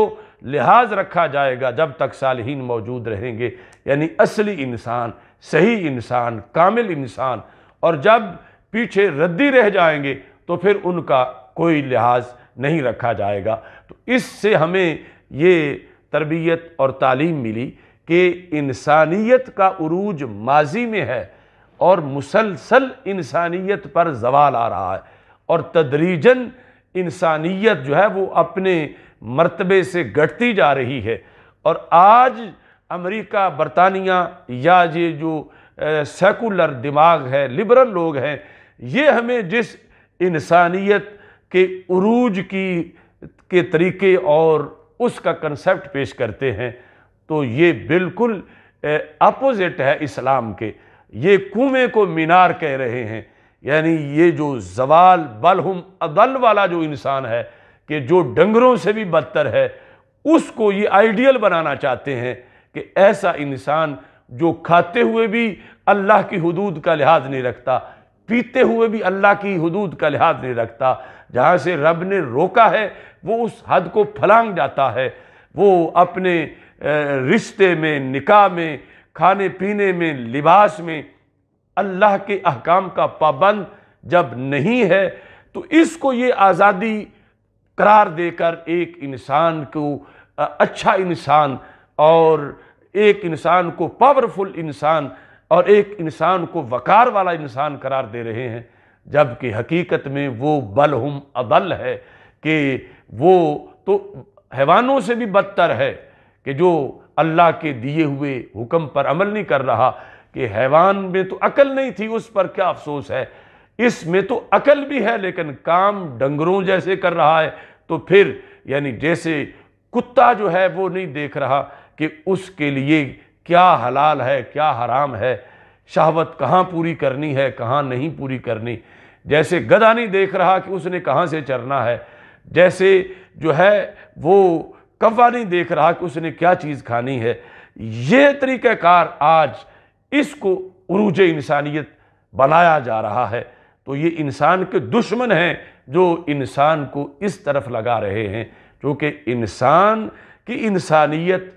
S1: लिहाज रखा जाएगा जब तक सालहीन मौजूद रहेंगे यानी असली इंसान सही इंसान कामिल इंसान और जब पीछे रद्दी रह जाएंगे तो फिर उनका कोई लिहाज नहीं रखा जाएगा तो इससे हमें ये तरबियत और तालीम मिली कि इंसानियत का उरूज माजी में है और मुसलसल इंसानियत पर जवाल आ रहा है और तदरीजन इंसानियत जो है वो अपने मरतबे से घटती जा रही है और आज अमेरिका बरतानिया या ये जो सेकुलर दिमाग है लिबरल लोग हैं ये हमें जिस इंसानियत के उरूज की के तरीके और उसका कंसेप्ट पेश करते हैं तो ये बिल्कुल अपोज़िट है इस्लाम के ये कुएँ को मीनार कह रहे हैं यानी ये जो जवाल बलहुम अदल वाला जो इंसान है कि जो डंगरों से भी बदतर है उसको ये आइडियल बनाना चाहते हैं कि ऐसा इंसान जो खाते हुए भी अल्लाह की हदूद का लिहाज नहीं रखता पीते हुए भी अल्लाह की हदूद का लिहाज नहीं रखता जहाँ से रब ने रोका है वो उस हद को फलांग जाता है वो अपने रिश्ते में निकाह में खाने पीने में लिबास में अल्लाह के अहकाम का पाबंद जब नहीं है तो इसको ये आज़ादी करार देकर एक इंसान को अच्छा इंसान और एक इंसान को पावरफुल इंसान और एक इंसान को वकार वाला इंसान करार दे रहे हैं जबकि हकीकत में वो बल हम अदल है कि वो तो हैवानों से भी बदतर है कि जो अल्लाह के दिए हुए हुक्म पर अमल नहीं कर रहा कि हैवान में तो अकल नहीं थी उस पर क्या अफसोस है इसमें तो अकल भी है लेकिन काम डंगरों जैसे कर रहा है तो फिर यानी जैसे कुत्ता जो है वो नहीं देख रहा कि उसके लिए क्या हलाल है क्या हराम है शहावत कहाँ पूरी करनी है कहाँ नहीं पूरी करनी जैसे गधा नहीं देख रहा कि उसने कहाँ से चरना है जैसे जो है वो कव्वा नहीं देख रहा कि उसने क्या चीज़ खानी है ये तरीक़ाकार आज इसको उरूज इंसानियत बनाया जा रहा है तो ये इंसान के दुश्मन हैं जो इंसान को इस तरफ लगा रहे हैं क्योंकि इंसान की इंसानियत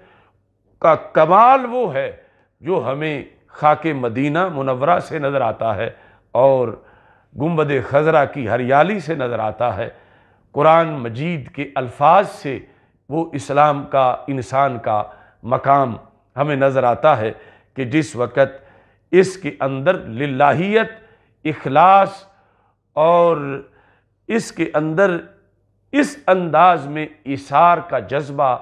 S1: का कमाल वो है जो हमें खाक मदीना मुनवरा से नज़र आता है और गुम्बद खजरा की हरियाली से नज़र आता है कुरान मजीद के अल्फाज से वो इस्लाम का इंसान का मकाम हमें नज़र आता है कि जिस वक़्त इसके अंदर लाहीत इखलास और इसके अंदर इस अंदाज में इसार का जज्बा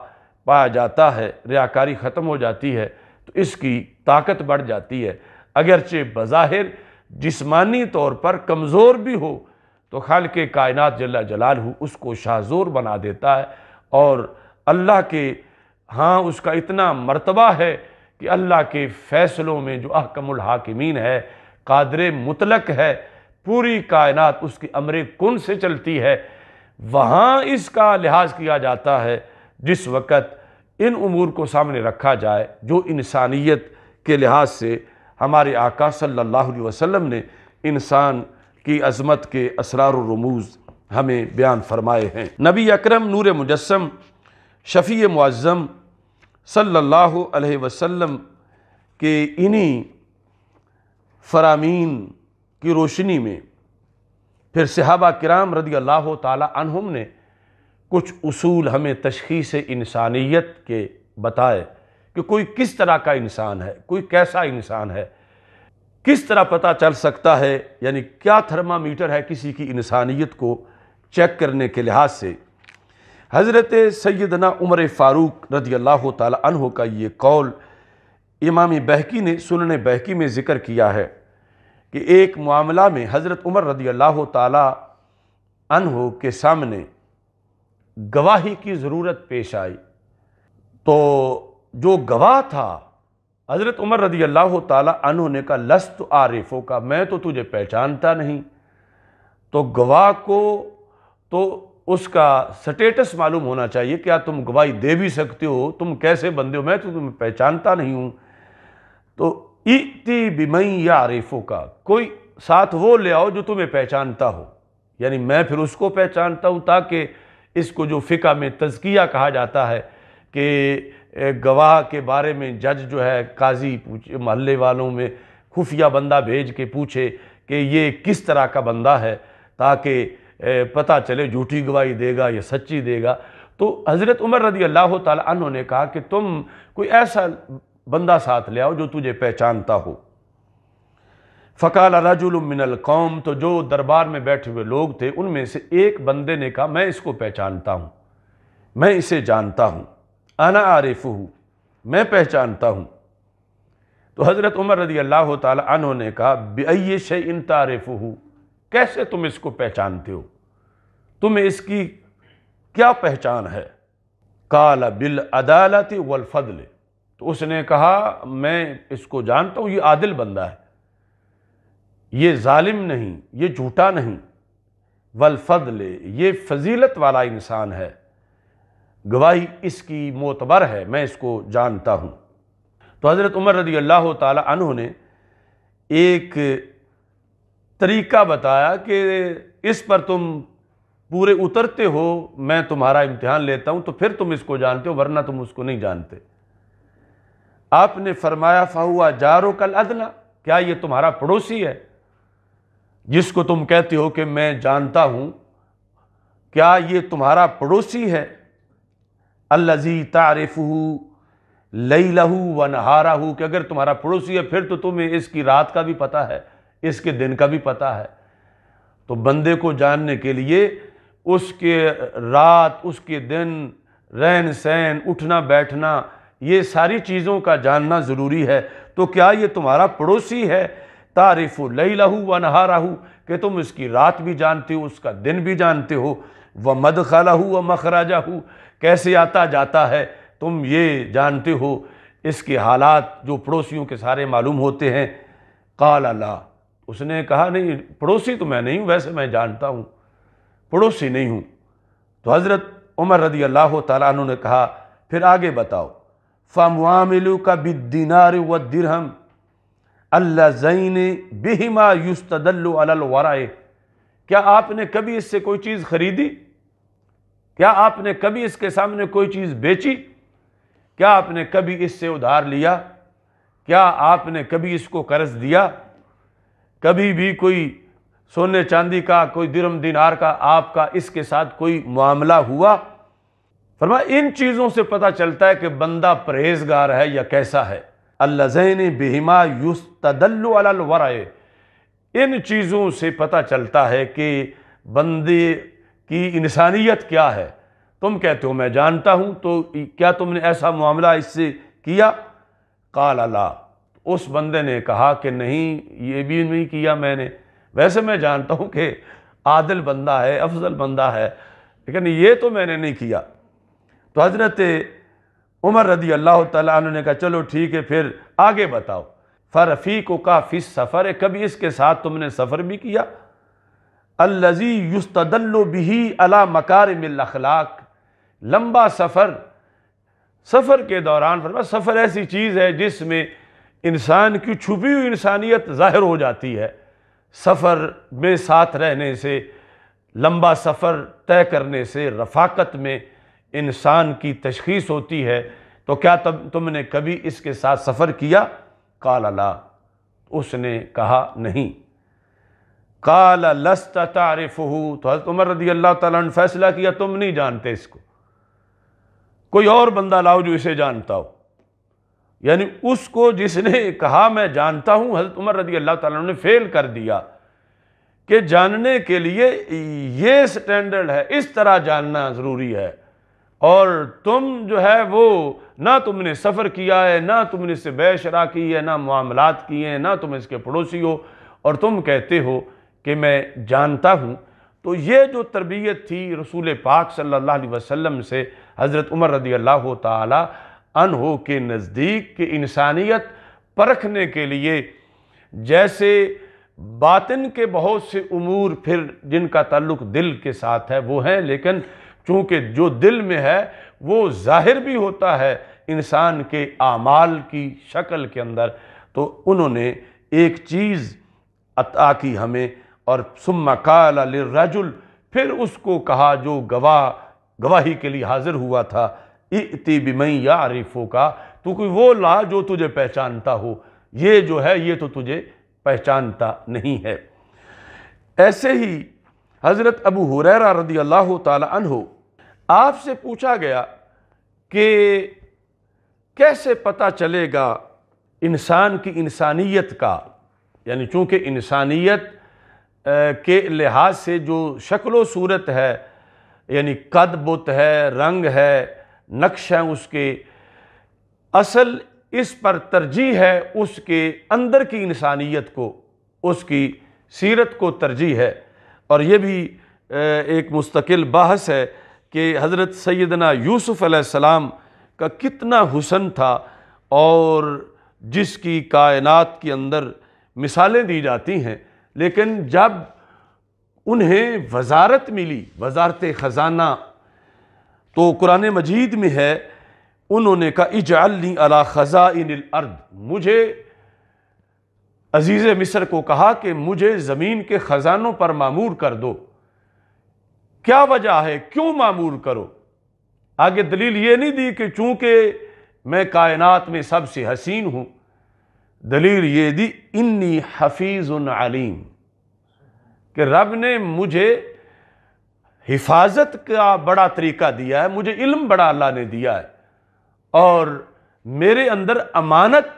S1: पाया जाता है रियाकारी ख़त्म हो जाती है तो इसकी ताकत बढ़ जाती है अगरचे बज़ाहिर जिस्मानी तौर पर कमज़ोर भी हो तो खाल के कायनत जल्ला जलाल उसको शाहजोर बना देता है और अल्लाह के हाँ उसका इतना मरतबा है कि अल्लाह के फ़ैसलों में जो अहकमुल हाकिमीन है कादर मुतलक है पूरी कायनात उसके अमर कन से चलती है वहाँ इसका लिहाज किया जाता है जिस वक़्त इन अमूर को सामने रखा जाए जो इंसानियत के लिहाज से हमारे आका सल्ला अलैहि ने इंसान की अजमत के असरार रमूज़ हमें बयान फरमाए हैं नबी अकरम नूर मुजस्म शफ़ी मुआज़म सल्लल्लाहु अलैहि वसल्लम के इन्हीं फरामीन की रोशनी में फिर सहाबा कराम रदी अल्लाह तुम ने कुछ उसूल हमें तशखीस इंसानियत के बताए कि कोई किस तरह का इंसान है कोई कैसा इंसान है किस तरह पता चल सकता है यानी क्या थर्मामीटर है किसी की इंसानियत को चेक करने के लिहाज से हज़रत सैदना उमर फ़ारूक रदी अल्लाह तहों का ये कौल इमाम बहकी ने सुन बहकी में ज़िक्र किया है कि एक मामला में हज़रत उमर रदी अल्लाह तहों के सामने गवाही की ज़रूरत पेश आई तो जो गवाह था हज़रत उमर रदी अल्लाह तु ने कहा लस्त आरिफों का मैं तो तुझे पहचानता नहीं तो गवाह को तो उसका स्टेटस मालूम होना चाहिए क्या तुम गवाही दे भी सकते हो तुम कैसे बंदे हो मैं तो तुम्हें पहचानता नहीं हूँ तो इती बिमई या आरिफों का कोई साथ वो ले आओ जो तुम्हें पहचानता हो यानी मैं फिर उसको पहचानता हूँ ताकि इसको जो फ़िका में तजकिया कहा जाता है कि गवाह के बारे में जज जो है काजी पूछे महल्ले वालों में खुफिया बंदा भेज के पूछे कि ये किस तरह का बंदा है ताकि पता चले झूठी गवाही देगा या सच्ची देगा तो हज़रत उमर रदी अल्लाह तु ने कहा कि तुम कोई ऐसा बंदा साथ ले आओ जो तुझे पहचानता हो फ़काल रजुलमिनल कौम तो जो दरबार में बैठे हुए लोग थे उनमें से एक बंदे ने कहा मैं इसको पहचानता हूँ मैं इसे जानता हूँ अना आरिफ हूँ मैं पहचानता हूँ तो हज़रत उमर रदी अल्लाह तु ने कहा बे शे इन तारिफ हूँ कैसे तुम इसको पहचानते हो तुम इसकी क्या पहचान है काला बिल अदालत वलफदल तो उसने कहा मैं इसको जानता हूँ ये आदिल बंदा है ये ालिम नहीं ये झूठा नहीं वलफदल ये फजीलत वाला इंसान है गवाही इसकी मोतबर है मैं इसको जानता हूँ तो हज़रत उमर रदी अल्लाह तु ने एक तरीका बताया कि इस पर तुम पूरे उतरते हो मैं तुम्हारा इम्तहान लेता हूँ तो फिर तुम इसको जानते हो वरना तुम उसको नहीं जानते आपने फरमाया फ़ाहुआ जारो कल अदना क्या ये तुम्हारा पड़ोसी है जिसको तुम कहते हो कि मैं जानता हूँ क्या ये तुम्हारा पड़ोसी है अल्लाजी तारफ़ लई लहू व नहारा हो कि अगर तुम्हारा पड़ोसी है फिर तो तुम्हें इसकी रात का भी पता है इसके दिन का भी पता है तो बंदे को जानने के लिए उसके रात उसके दिन रहन सहन उठना बैठना ये सारी चीज़ों का जानना ज़रूरी है तो क्या ये तुम्हारा पड़ोसी है तारफ़ लई लहू व नहारा कि तुम इसकी रात भी जानते हो उसका दिन भी जानते हो व मद खाला हूँ व मखराजा हूँ कैसे आता जाता है तुम ये जानते हो इसके हालात जो पड़ोसियों के सारे मालूम होते हैं काल अल्लाह उसने कहा नहीं पड़ोसी तो मैं नहीं हूँ वैसे मैं जानता हूँ पड़ोसी नहीं हूँ तो हज़रत उमर रदी अल्लाह तु ने कहा फिर आगे बताओ फ़मामिलू का बिदिनार व दिरहम अल्ला जैन बिहिमा युस्तदल्लु अलल क्या आपने कभी इससे कोई चीज़ ख़रीदी क्या आपने कभी इसके सामने कोई चीज़ बेची क्या आपने कभी इससे उधार लिया क्या आपने कभी इसको कर्ज दिया कभी भी कोई सोने चांदी का कोई दिरम दिनार का आपका इसके साथ कोई मामला हुआ फरमा इन चीज़ों से पता चलता है कि बंदा परहेजगार है या कैसा है अल्लाजैन बेहिमा युस वराय इन चीज़ों से पता चलता है कि बंदे कि इंसानियत क्या है तुम कहते हो मैं जानता हूँ तो क्या तुमने ऐसा मामला इससे किया काल अला उस बंदे ने कहा कि नहीं ये भी नहीं किया मैंने वैसे मैं जानता हूँ कि आदिल बंदा है अफजल बंदा है लेकिन ये तो मैंने नहीं किया तो हज़रत उमर रदी अल्लाह तु ने कहा चलो ठीक है फिर आगे बताओ फ़रफ़ी को काफ़ी सफ़र है कभी इसके साथ तुमने सफ़र भी किया अल्लज़ी युस्तदल्लु बिही अला मकार अखलाक लंबा सफ़र सफ़र के दौरान फरमा सफ़र ऐसी चीज़ है जिसमें इंसान की छुपी हुई इंसानियत ज़ाहिर हो जाती है सफ़र में साथ रहने से लंबा सफ़र तय करने से रफाकत में इंसान की तशखीस होती है तो क्या तब तुमने कभी इसके साथ सफ़र किया अला उसने कहा नहीं काल लस्त तारफ़ तो हज़रत उमर रदी अल्लाह ताला ने फैसला किया तुम नहीं जानते इसको कोई और बंदा लाओ जो इसे जानता हो यानी उसको जिसने कहा मैं जानता हूँ हज़रत उमर रदी अल्लाह ताला ने फेल कर दिया कि जानने के लिए ये स्टैंडर्ड है इस तरह जानना ज़रूरी है और तुम जो है वो ना तुमने सफ़र किया है ना तुमने इससे बैशरा की है ना मामलात किए हैं ना तुम इसके पड़ोसी हो और तुम कहते हो कि मैं जानता हूँ तो ये जो तरबियत थी रसूल पाक सल्लल्लाहु अलैहि वसल्लम से हज़रत उमर रदी अल्लाह तहो के नज़दीक के इंसानियत परखने के लिए जैसे बातिन के बहुत से उमूर फिर जिनका ताल्लुक दिल के साथ है वो हैं लेकिन चूँकि जो दिल में है वो ज़ाहिर भी होता है इंसान के आमाल की शक्ल के अंदर तो उन्होंने एक चीज़ अता की हमें और सुम काल रजुल फिर उसको कहा जो गवाह गवाही के लिए हाजिर हुआ था इति बिमई या आरिफों का तो कोई वो ला जो तुझे पहचानता हो ये जो है ये तो तुझे पहचानता नहीं है ऐसे ही हज़रत अबू हुरैरा रदी अल्लाह तहो आपसे पूछा गया कि कैसे पता चलेगा इंसान की इंसानियत का यानी चूँकि इंसानियत के लिहाज से जो शक्ल सूरत है यानी कद बुत है रंग है नक्श है उसके असल इस पर तरजीह है उसके अंदर की इंसानियत को उसकी सीरत को तरजीह है और ये भी एक मुस्तकिल बहस है कि हज़रत सैदना यूसुफ़ सलाम का कितना हुसन था और जिसकी कायनात के अंदर मिसालें दी जाती हैं लेकिन जब उन्हें वजारत मिली वजारत ख़जाना तो कुरान मजीद में है उन्होंने कहा इजाली अला ख़ज़ा अर्द मुझे अज़ीज़ मिस्र को कहा कि मुझे ज़मीन के ख़जानों पर मामूर कर दो क्या वजह है क्यों मामूर करो आगे दलील ये नहीं दी कि चूँकि मैं कायनात में सबसे हसीन हूँ दलील ये दी इन्नी हफीज़ आलीम कि रब ने मुझे हिफाजत का बड़ा तरीका दिया है मुझे इल्म बड़ा अल्लाह ने दिया है और मेरे अंदर अमानत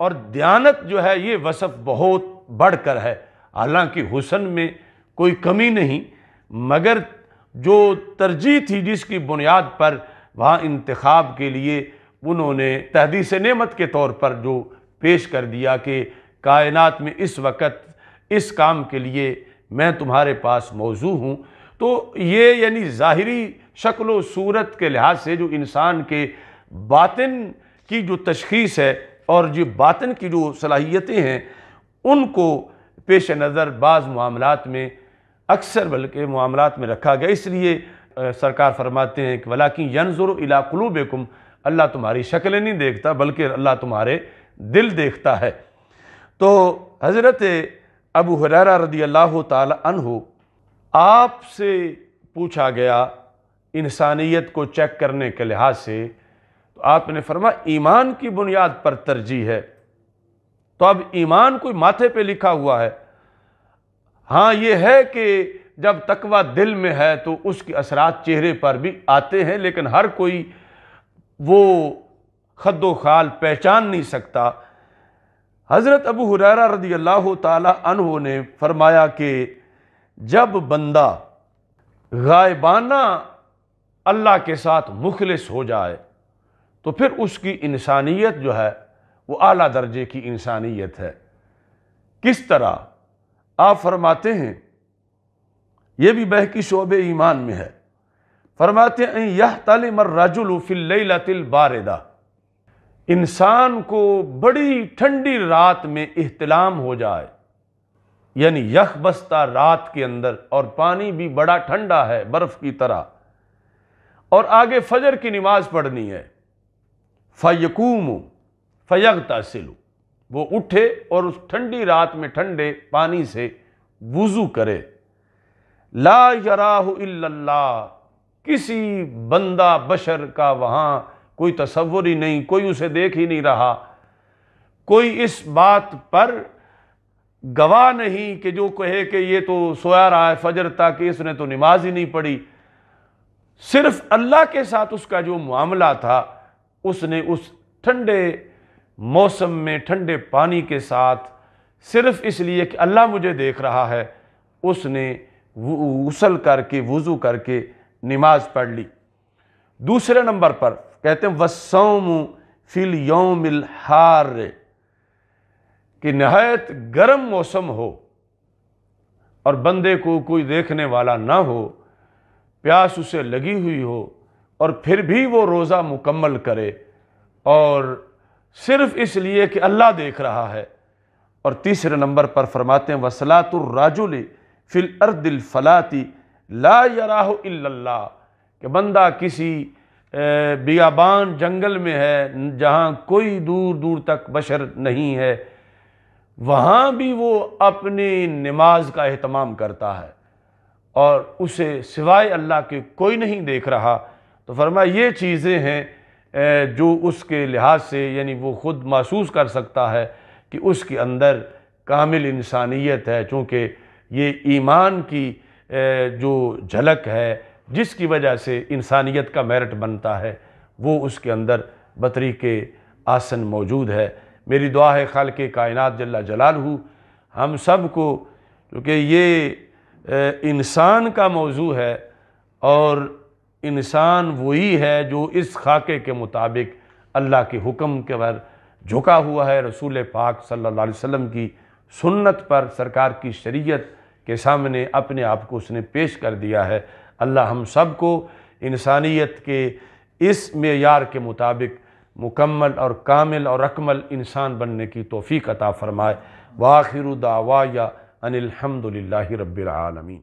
S1: और दयानत जो है ये वसफ़ बहुत बढ़ कर है हालांकि हुसन में कोई कमी नहीं मगर जो तरजीह थी जिसकी बुनियाद पर वहाँ इंतखब के लिए उन्होंने तहदीस नमत के तौर पर जो पेश कर दिया कि कायनात में इस वक्त इस काम के लिए मैं तुम्हारे पास मौजू हूँ तो ये यानी ज़ाहरी शक्ल सूरत के लिहाज से जो इंसान के बातिन की जो तशखीस है और जो बातिन की जो सलाहियतें हैं उनको पेश नज़र बाज़ मामलों में अक्सर बल्कि मामलों में रखा गया इसलिए सरकार फरमाते हैं कि वलाकिन यनजुर इलाकुलूबेकुम अल्लाह तुम्हारी शक्लें नहीं देखता बल्कि अल्लाह तुम्हारे दिल देखता है तो हज़रत अबू हरारा रदी अल्लाह तहु आपसे पूछा गया इंसानियत को चेक करने के लिहाज से तो आपने फरमा ईमान की बुनियाद पर तरजीह है तो अब ईमान कोई माथे पे लिखा हुआ है हाँ ये है कि जब तकवा दिल में है तो उसके असरात चेहरे पर भी आते हैं लेकिन हर कोई वो खद खाल पहचान नहीं सकता हज़रत अबू हुररा रदी अल्लाह तहों ने फरमाया कि जब बंदा गायबाना अल्लाह के साथ मुखलस हो जाए तो फिर उसकी इंसानियत जो है वो आला दर्जे की इंसानियत है किस तरह आप फरमाते हैं ये भी बहकी शोब ईमान में है फरमाते हैं यह तलमर रजुल फ़िल्लतिल बारदा इंसान को बड़ी ठंडी रात में इहतलाम हो जाए यानी यख बस्ता रात के अंदर और पानी भी बड़ा ठंडा है बर्फ़ की तरह और आगे फजर की नमाज पढ़नी है फ़यकूम फ़यगता सिलू वो उठे और उस ठंडी रात में ठंडे पानी से वज़ू करे ला यराह किसी बंदा बशर का वहाँ कोई तस्वुर ही नहीं कोई उसे देख ही नहीं रहा कोई इस बात पर गवाह नहीं कि जो कहे कि ये तो सोया रहा है फजर कि इसने तो नमाज ही नहीं पढ़ी सिर्फ अल्लाह के साथ उसका जो मामला था उसने उस ठंडे मौसम में ठंडे पानी के साथ सिर्फ इसलिए कि अल्लाह मुझे देख रहा है उसने उसल करके वज़ू करके नमाज पढ़ ली दूसरे नंबर पर कहते हैं वसोम फिल योमिल हार कि नहायत गर्म मौसम हो और बंदे को कोई देखने वाला ना हो प्यास उसे लगी हुई हो और फिर भी वो रोज़ा मुकम्मल करे और सिर्फ इसलिए कि अल्लाह देख रहा है और तीसरे नंबर पर फरमाते हैं वसलातुर्राजुल फिल अर्दिल फलाती ला यराहु इल्लल्लाह कि बंदा किसी बियाबान जंगल में है जहाँ कोई दूर दूर तक बशर नहीं है वहाँ भी वो अपनी नमाज का अहतमाम करता है और उसे सिवाय अल्लाह के कोई नहीं देख रहा तो फरमा ये चीज़ें हैं जो उसके लिहाज से यानी वो ख़ुद महसूस कर सकता है कि उसके अंदर कामिल इंसानियत है चूँकि ये ईमान की जो झलक है जिसकी वजह से इंसानियत का मेरिट बनता है वो उसके अंदर बतरी के आसन मौजूद है मेरी दुआ है खाल के कायनात जल्ला जलाल हूँ हम सब को क्योंकि ये इंसान का मौजू है और इंसान वही है जो इस खाके के मुताबिक अल्लाह के हुक्म के पर झुका हुआ है रसूल पाक सल्लल्लाहु अलैहि वसल्लम की सुन्नत पर सरकार की शरीयत के सामने अपने आप को उसने पेश कर दिया है अल्लाह हम सब को इंसानियत के इस मैार के मुताबिक मुकम्मल और कामिल और अकमल इंसान बनने की तोफ़ी अता फ़रमाए वाखिर दावा या अनिलहमदिल्ला रबालमीन